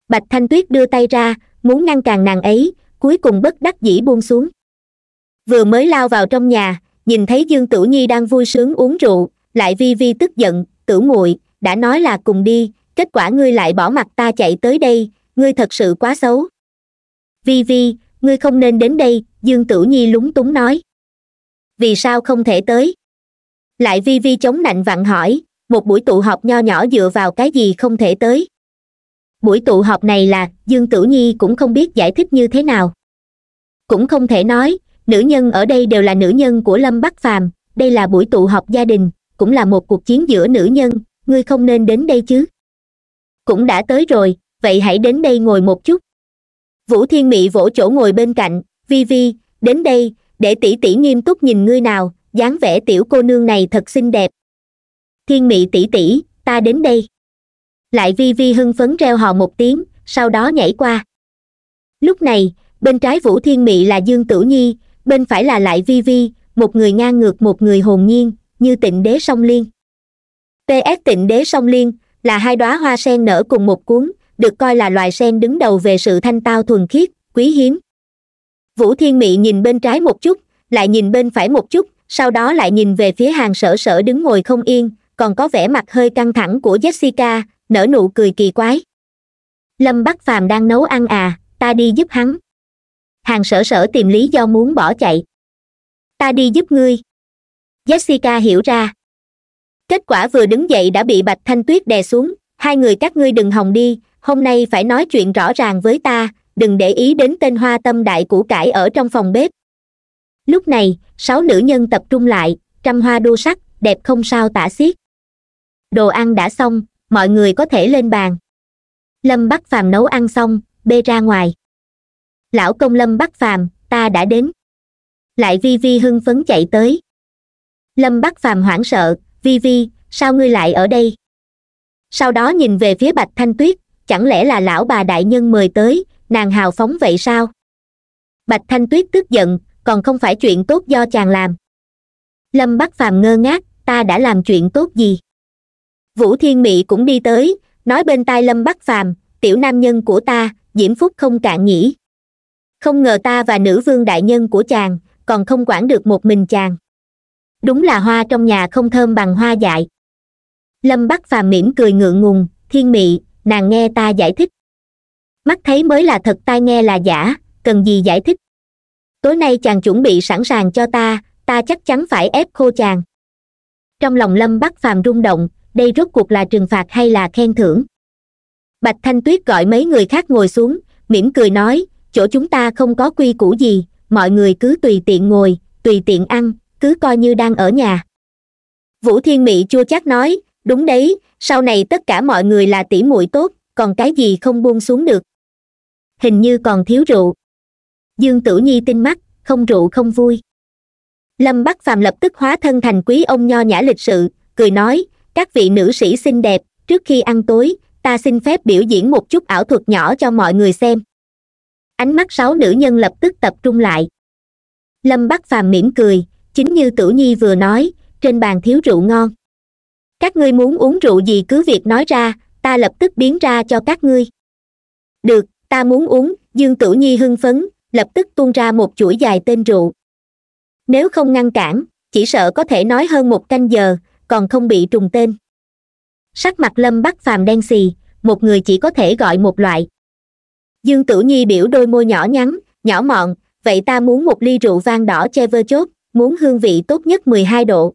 Speaker 1: bạch thanh tuyết đưa tay ra muốn ngăn cản nàng ấy cuối cùng bất đắc dĩ buông xuống vừa mới lao vào trong nhà nhìn thấy dương tử nhi đang vui sướng uống rượu lại vi vi tức giận tử muội đã nói là cùng đi kết quả ngươi lại bỏ mặt ta chạy tới đây ngươi thật sự quá xấu vi vi ngươi không nên đến đây dương tử nhi lúng túng nói vì sao không thể tới lại vi vi chống nạnh vặn hỏi một buổi tụ họp nho nhỏ dựa vào cái gì không thể tới buổi tụ họp này là dương tử nhi cũng không biết giải thích như thế nào cũng không thể nói nữ nhân ở đây đều là nữ nhân của lâm bắc phàm đây là buổi tụ họp gia đình cũng là một cuộc chiến giữa nữ nhân ngươi không nên đến đây chứ cũng đã tới rồi vậy hãy đến đây ngồi một chút vũ thiên mị vỗ chỗ ngồi bên cạnh vi vi đến đây để tỷ tỷ nghiêm túc nhìn ngươi nào dáng vẻ tiểu cô nương này thật xinh đẹp thiên mị tỷ tỷ ta đến đây lại vi vi hưng phấn reo hò một tiếng sau đó nhảy qua lúc này bên trái vũ thiên mị là dương tử nhi bên phải là lại vi vi một người ngang ngược một người hồn nhiên như tịnh đế song liên ps tịnh đế song liên là hai đóa hoa sen nở cùng một cuốn được coi là loài sen đứng đầu về sự thanh tao thuần khiết quý hiếm vũ thiên mị nhìn bên trái một chút lại nhìn bên phải một chút sau đó lại nhìn về phía hàng sở sở đứng ngồi không yên còn có vẻ mặt hơi căng thẳng của jessica nở nụ cười kỳ quái lâm bắc phàm đang nấu ăn à ta đi giúp hắn hàng sở sở tìm lý do muốn bỏ chạy ta đi giúp ngươi jessica hiểu ra kết quả vừa đứng dậy đã bị bạch thanh tuyết đè xuống hai người các ngươi đừng hòng đi hôm nay phải nói chuyện rõ ràng với ta đừng để ý đến tên hoa tâm đại củ cải ở trong phòng bếp lúc này sáu nữ nhân tập trung lại trăm hoa đua sắc đẹp không sao tả xiết đồ ăn đã xong mọi người có thể lên bàn lâm bắc phàm nấu ăn xong bê ra ngoài lão công lâm bắc phàm ta đã đến lại vi vi hưng phấn chạy tới lâm bắc phàm hoảng sợ vi vi sao ngươi lại ở đây sau đó nhìn về phía bạch thanh tuyết chẳng lẽ là lão bà đại nhân mời tới nàng hào phóng vậy sao bạch thanh tuyết tức giận còn không phải chuyện tốt do chàng làm lâm bắc phàm ngơ ngác ta đã làm chuyện tốt gì vũ thiên mỹ cũng đi tới nói bên tai lâm bắc phàm tiểu nam nhân của ta diễm phúc không cạn nhỉ không ngờ ta và nữ vương đại nhân của chàng còn không quản được một mình chàng đúng là hoa trong nhà không thơm bằng hoa dại lâm bắc phàm mỉm cười ngượng ngùng thiên mị nàng nghe ta giải thích mắt thấy mới là thật tai nghe là giả cần gì giải thích tối nay chàng chuẩn bị sẵn sàng cho ta ta chắc chắn phải ép khô chàng trong lòng lâm bắc phàm rung động đây rốt cuộc là trừng phạt hay là khen thưởng bạch thanh tuyết gọi mấy người khác ngồi xuống mỉm cười nói chỗ chúng ta không có quy củ gì mọi người cứ tùy tiện ngồi tùy tiện ăn cứ coi như đang ở nhà vũ thiên mỹ chua chát nói đúng đấy sau này tất cả mọi người là tỉ muội tốt còn cái gì không buông xuống được hình như còn thiếu rượu dương tử nhi tinh mắt không rượu không vui lâm bắc phàm lập tức hóa thân thành quý ông nho nhã lịch sự cười nói các vị nữ sĩ xinh đẹp trước khi ăn tối ta xin phép biểu diễn một chút ảo thuật nhỏ cho mọi người xem ánh mắt sáu nữ nhân lập tức tập trung lại lâm bắc phàm mỉm cười chính như tử nhi vừa nói trên bàn thiếu rượu ngon các ngươi muốn uống rượu gì cứ việc nói ra ta lập tức biến ra cho các ngươi được ta muốn uống dương tử nhi hưng phấn lập tức tuôn ra một chuỗi dài tên rượu nếu không ngăn cản chỉ sợ có thể nói hơn một canh giờ còn không bị trùng tên sắc mặt lâm bắc phàm đen xì một người chỉ có thể gọi một loại dương tử nhi biểu đôi môi nhỏ nhắn nhỏ mọn vậy ta muốn một ly rượu vang đỏ che vơ chốt muốn hương vị tốt nhất mười hai độ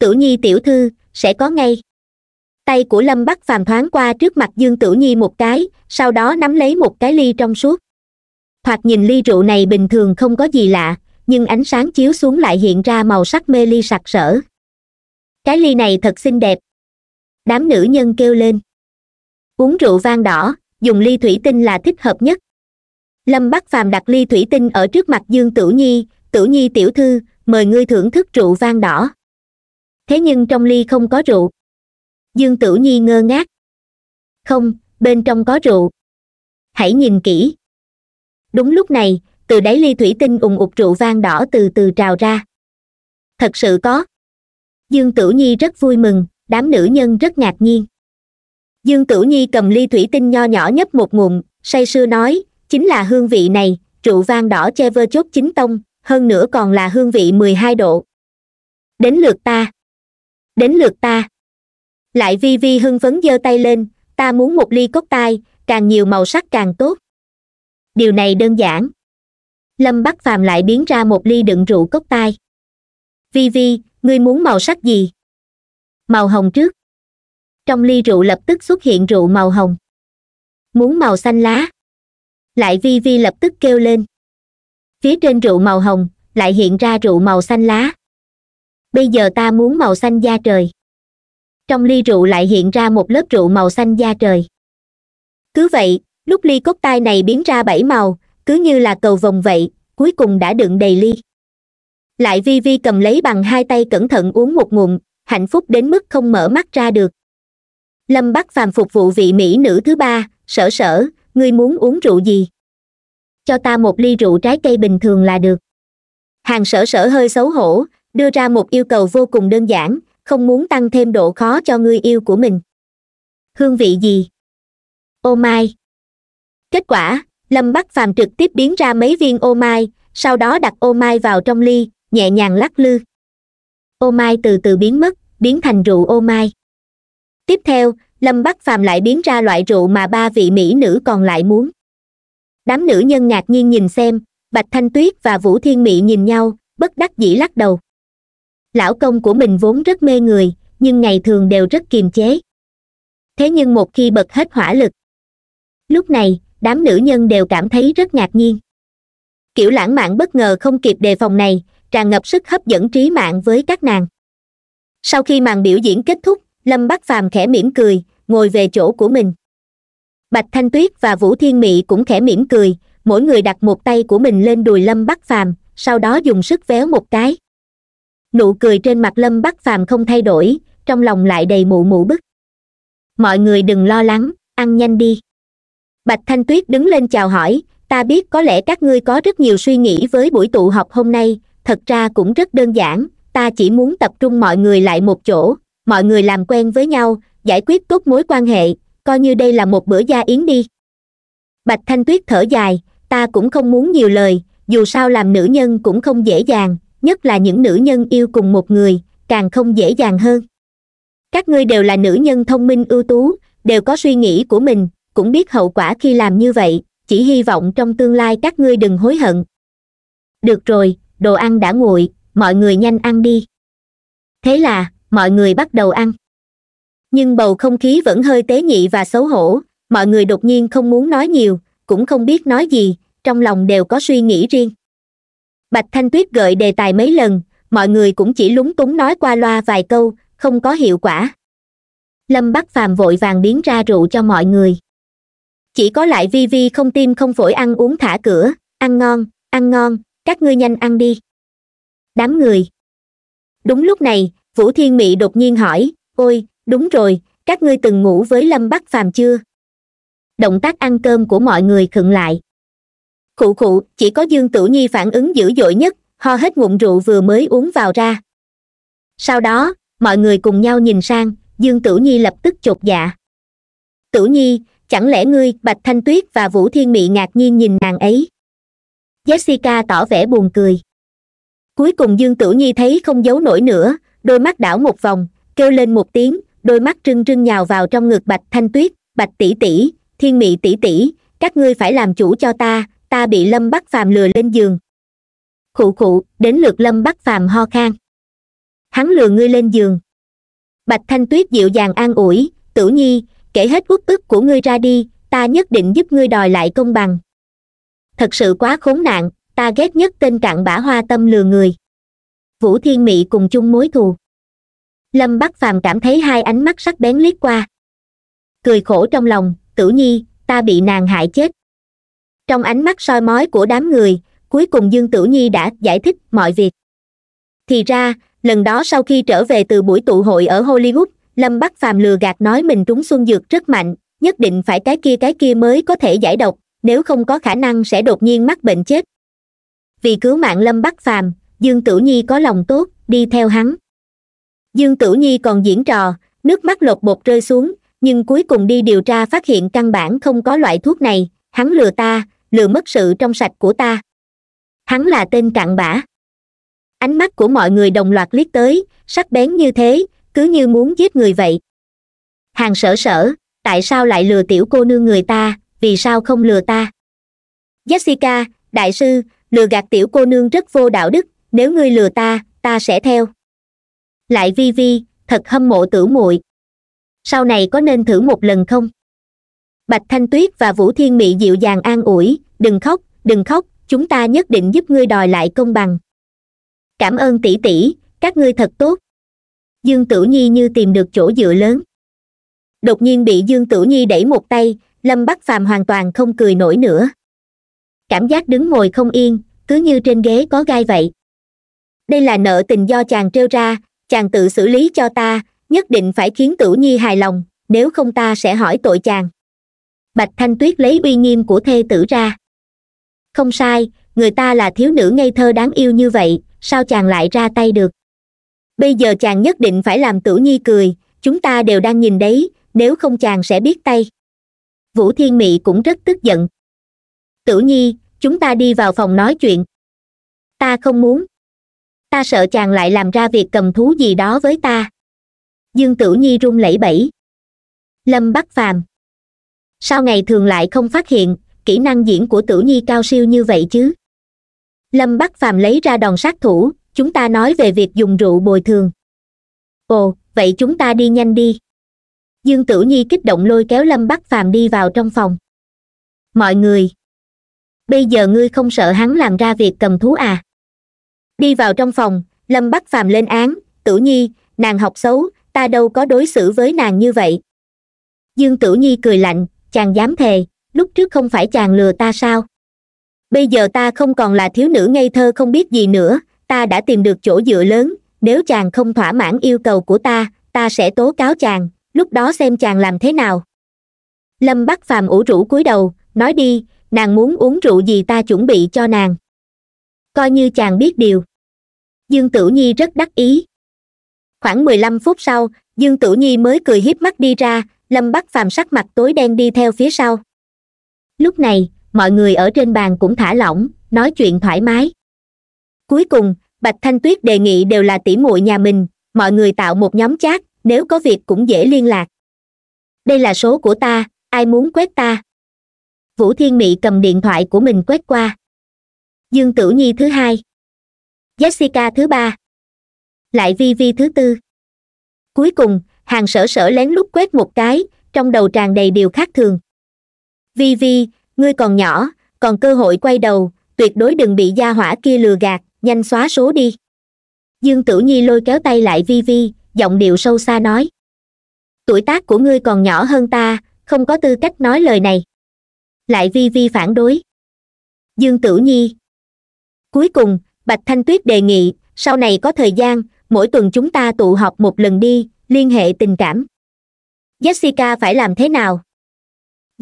Speaker 1: tử nhi tiểu thư sẽ có ngay tay của lâm bắc phàm thoáng qua trước mặt dương tử nhi một cái sau đó nắm lấy một cái ly trong suốt thoạt nhìn ly rượu này bình thường không có gì lạ nhưng ánh sáng chiếu xuống lại hiện ra màu sắc mê ly sặc sỡ cái ly này thật xinh đẹp đám nữ nhân kêu lên uống rượu vang đỏ dùng ly thủy tinh là thích hợp nhất lâm bắc phàm đặt ly thủy tinh ở trước mặt dương tử nhi tử nhi tiểu thư mời ngươi thưởng thức rượu vang đỏ thế nhưng trong ly không có rượu dương tử nhi ngơ ngác không bên trong có rượu hãy nhìn kỹ đúng lúc này từ đáy ly thủy tinh ùng ụt rượu vang đỏ từ từ trào ra thật sự có dương tử nhi rất vui mừng đám nữ nhân rất ngạc nhiên dương tử nhi cầm ly thủy tinh nho nhỏ nhấp một ngụm say sưa nói chính là hương vị này rượu vang đỏ che vơ chốt chính tông hơn nữa còn là hương vị mười hai độ đến lượt ta đến lượt ta lại vi vi hưng phấn giơ tay lên ta muốn một ly cốc tai càng nhiều màu sắc càng tốt điều này đơn giản lâm bắc phàm lại biến ra một ly đựng rượu cốc tai vi vi ngươi muốn màu sắc gì màu hồng trước trong ly rượu lập tức xuất hiện rượu màu hồng muốn màu xanh lá lại vi vi lập tức kêu lên phía trên rượu màu hồng lại hiện ra rượu màu xanh lá bây giờ ta muốn màu xanh da trời trong ly rượu lại hiện ra một lớp rượu màu xanh da trời cứ vậy lúc ly cốt tai này biến ra bảy màu cứ như là cầu vồng vậy cuối cùng đã đựng đầy ly lại vi vi cầm lấy bằng hai tay cẩn thận uống một ngụm hạnh phúc đến mức không mở mắt ra được lâm bắc phàm phục vụ vị mỹ nữ thứ ba sở sở ngươi muốn uống rượu gì cho ta một ly rượu trái cây bình thường là được hàng sở sở hơi xấu hổ đưa ra một yêu cầu vô cùng đơn giản không muốn tăng thêm độ khó cho người yêu của mình hương vị gì ô oh mai kết quả lâm bắc phàm trực tiếp biến ra mấy viên ô oh mai sau đó đặt ô oh mai vào trong ly nhẹ nhàng lắc lư ô mai từ từ biến mất biến thành rượu ô mai tiếp theo lâm bắc phàm lại biến ra loại rượu mà ba vị mỹ nữ còn lại muốn đám nữ nhân ngạc nhiên nhìn xem bạch thanh tuyết và vũ thiên mỹ nhìn nhau bất đắc dĩ lắc đầu lão công của mình vốn rất mê người nhưng ngày thường đều rất kiềm chế thế nhưng một khi bật hết hỏa lực lúc này đám nữ nhân đều cảm thấy rất ngạc nhiên kiểu lãng mạn bất ngờ không kịp đề phòng này tràn ngập sức hấp dẫn trí mạng với các nàng sau khi màn biểu diễn kết thúc lâm bắc phàm khẽ mỉm cười ngồi về chỗ của mình bạch thanh tuyết và vũ thiên mị cũng khẽ mỉm cười mỗi người đặt một tay của mình lên đùi lâm bắc phàm sau đó dùng sức véo một cái nụ cười trên mặt lâm bắc phàm không thay đổi trong lòng lại đầy mụ mụ bức mọi người đừng lo lắng ăn nhanh đi bạch thanh tuyết đứng lên chào hỏi ta biết có lẽ các ngươi có rất nhiều suy nghĩ với buổi tụ họp hôm nay thật ra cũng rất đơn giản ta chỉ muốn tập trung mọi người lại một chỗ mọi người làm quen với nhau giải quyết tốt mối quan hệ coi như đây là một bữa gia yến đi bạch thanh tuyết thở dài ta cũng không muốn nhiều lời dù sao làm nữ nhân cũng không dễ dàng nhất là những nữ nhân yêu cùng một người càng không dễ dàng hơn các ngươi đều là nữ nhân thông minh ưu tú đều có suy nghĩ của mình cũng biết hậu quả khi làm như vậy chỉ hy vọng trong tương lai các ngươi đừng hối hận được rồi đồ ăn đã nguội mọi người nhanh ăn đi thế là mọi người bắt đầu ăn nhưng bầu không khí vẫn hơi tế nhị và xấu hổ mọi người đột nhiên không muốn nói nhiều cũng không biết nói gì trong lòng đều có suy nghĩ riêng bạch thanh tuyết gợi đề tài mấy lần mọi người cũng chỉ lúng túng nói qua loa vài câu không có hiệu quả lâm bắc phàm vội vàng biến ra rượu cho mọi người chỉ có lại vi vi không tim không phổi ăn uống thả cửa ăn ngon ăn ngon các ngươi nhanh ăn đi đám người đúng lúc này vũ thiên mị đột nhiên hỏi ôi đúng rồi các ngươi từng ngủ với lâm bắc phàm chưa động tác ăn cơm của mọi người khựng lại khụ khụ chỉ có dương tử nhi phản ứng dữ dội nhất ho hết ngụm rượu vừa mới uống vào ra sau đó mọi người cùng nhau nhìn sang dương tử nhi lập tức chột dạ tử nhi chẳng lẽ ngươi bạch thanh tuyết và vũ thiên mị ngạc nhiên nhìn nàng ấy jessica tỏ vẻ buồn cười cuối cùng dương tử nhi thấy không giấu nổi nữa đôi mắt đảo một vòng kêu lên một tiếng đôi mắt trưng trưng nhào vào trong ngực bạch thanh tuyết bạch tỷ tỷ thiên mị tỷ tỷ các ngươi phải làm chủ cho ta ta bị lâm bắc phàm lừa lên giường khụ khụ đến lượt lâm bắc phàm ho khan hắn lừa ngươi lên giường bạch thanh tuyết dịu dàng an ủi tử nhi kể hết uất ức của ngươi ra đi ta nhất định giúp ngươi đòi lại công bằng thật sự quá khốn nạn ta ghét nhất tên cặn bã hoa tâm lừa người vũ thiên mị cùng chung mối thù lâm bắc phàm cảm thấy hai ánh mắt sắc bén liếc qua cười khổ trong lòng tử nhi ta bị nàng hại chết trong ánh mắt soi mói của đám người cuối cùng dương tử nhi đã giải thích mọi việc thì ra lần đó sau khi trở về từ buổi tụ hội ở hollywood lâm bắc phàm lừa gạt nói mình trúng xuân dược rất mạnh nhất định phải cái kia cái kia mới có thể giải độc nếu không có khả năng sẽ đột nhiên mắc bệnh chết vì cứu mạng lâm bắc phàm dương tử nhi có lòng tốt đi theo hắn dương tử nhi còn diễn trò nước mắt lột bột rơi xuống nhưng cuối cùng đi điều tra phát hiện căn bản không có loại thuốc này hắn lừa ta lừa mất sự trong sạch của ta hắn là tên cặn bã ánh mắt của mọi người đồng loạt liếc tới sắc bén như thế cứ như muốn giết người vậy hàng sở sở tại sao lại lừa tiểu cô nương người ta vì sao không lừa ta jessica đại sư lừa gạt tiểu cô nương rất vô đạo đức nếu ngươi lừa ta ta sẽ theo lại vi vi thật hâm mộ tử muội sau này có nên thử một lần không bạch thanh tuyết và vũ thiên mị dịu dàng an ủi đừng khóc đừng khóc chúng ta nhất định giúp ngươi đòi lại công bằng cảm ơn tỷ tỷ các ngươi thật tốt dương tử nhi như tìm được chỗ dựa lớn đột nhiên bị dương tử nhi đẩy một tay lâm bắc phàm hoàn toàn không cười nổi nữa cảm giác đứng ngồi không yên cứ như trên ghế có gai vậy đây là nợ tình do chàng trêu ra chàng tự xử lý cho ta nhất định phải khiến tử nhi hài lòng nếu không ta sẽ hỏi tội chàng bạch thanh tuyết lấy uy nghiêm của thê tử ra không sai người ta là thiếu nữ ngây thơ đáng yêu như vậy sao chàng lại ra tay được bây giờ chàng nhất định phải làm tử nhi cười chúng ta đều đang nhìn đấy nếu không chàng sẽ biết tay vũ thiên mị cũng rất tức giận tử nhi chúng ta đi vào phòng nói chuyện ta không muốn ta sợ chàng lại làm ra việc cầm thú gì đó với ta dương tử nhi run lẩy bẩy lâm bắc phàm sao ngày thường lại không phát hiện kỹ năng diễn của tử nhi cao siêu như vậy chứ lâm bắc phàm lấy ra đòn sát thủ chúng ta nói về việc dùng rượu bồi thường ồ vậy chúng ta đi nhanh đi dương tử nhi kích động lôi kéo lâm bắc phàm đi vào trong phòng mọi người bây giờ ngươi không sợ hắn làm ra việc cầm thú à đi vào trong phòng lâm bắc phàm lên án tử nhi nàng học xấu ta đâu có đối xử với nàng như vậy dương tử nhi cười lạnh chàng dám thề lúc trước không phải chàng lừa ta sao bây giờ ta không còn là thiếu nữ ngây thơ không biết gì nữa ta đã tìm được chỗ dựa lớn nếu chàng không thỏa mãn yêu cầu của ta ta sẽ tố cáo chàng lúc đó xem chàng làm thế nào lâm bắc phàm ủ rũ cúi đầu nói đi nàng muốn uống rượu gì ta chuẩn bị cho nàng coi như chàng biết điều dương tử nhi rất đắc ý khoảng mười lăm phút sau dương tử nhi mới cười hiếp mắt đi ra lâm bắc phàm sắc mặt tối đen đi theo phía sau lúc này mọi người ở trên bàn cũng thả lỏng nói chuyện thoải mái cuối cùng bạch thanh tuyết đề nghị đều là tỉ muội nhà mình mọi người tạo một nhóm chat nếu có việc cũng dễ liên lạc đây là số của ta ai muốn quét ta vũ thiên mị cầm điện thoại của mình quét qua dương tử nhi thứ hai jessica thứ ba lại vi vi thứ tư cuối cùng hàng sở sở lén lút quét một cái trong đầu tràn đầy điều khác thường vi vi ngươi còn nhỏ còn cơ hội quay đầu tuyệt đối đừng bị gia hỏa kia lừa gạt nhanh xóa số đi dương tử nhi lôi kéo tay lại vi vi giọng điệu sâu xa nói tuổi tác của ngươi còn nhỏ hơn ta không có tư cách nói lời này lại vi vi phản đối dương tử nhi cuối cùng bạch thanh tuyết đề nghị sau này có thời gian mỗi tuần chúng ta tụ họp một lần đi liên hệ tình cảm jessica phải làm thế nào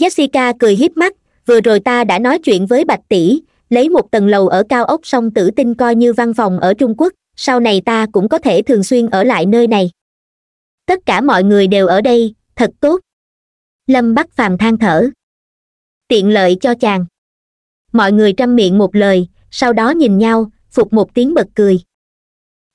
Speaker 1: jessica cười híp mắt vừa rồi ta đã nói chuyện với bạch tỷ lấy một tầng lầu ở cao ốc song tử tinh coi như văn phòng ở trung quốc sau này ta cũng có thể thường xuyên ở lại nơi này tất cả mọi người đều ở đây thật tốt lâm bắc phàm than thở tiện lợi cho chàng mọi người trăm miệng một lời sau đó nhìn nhau phục một tiếng bật cười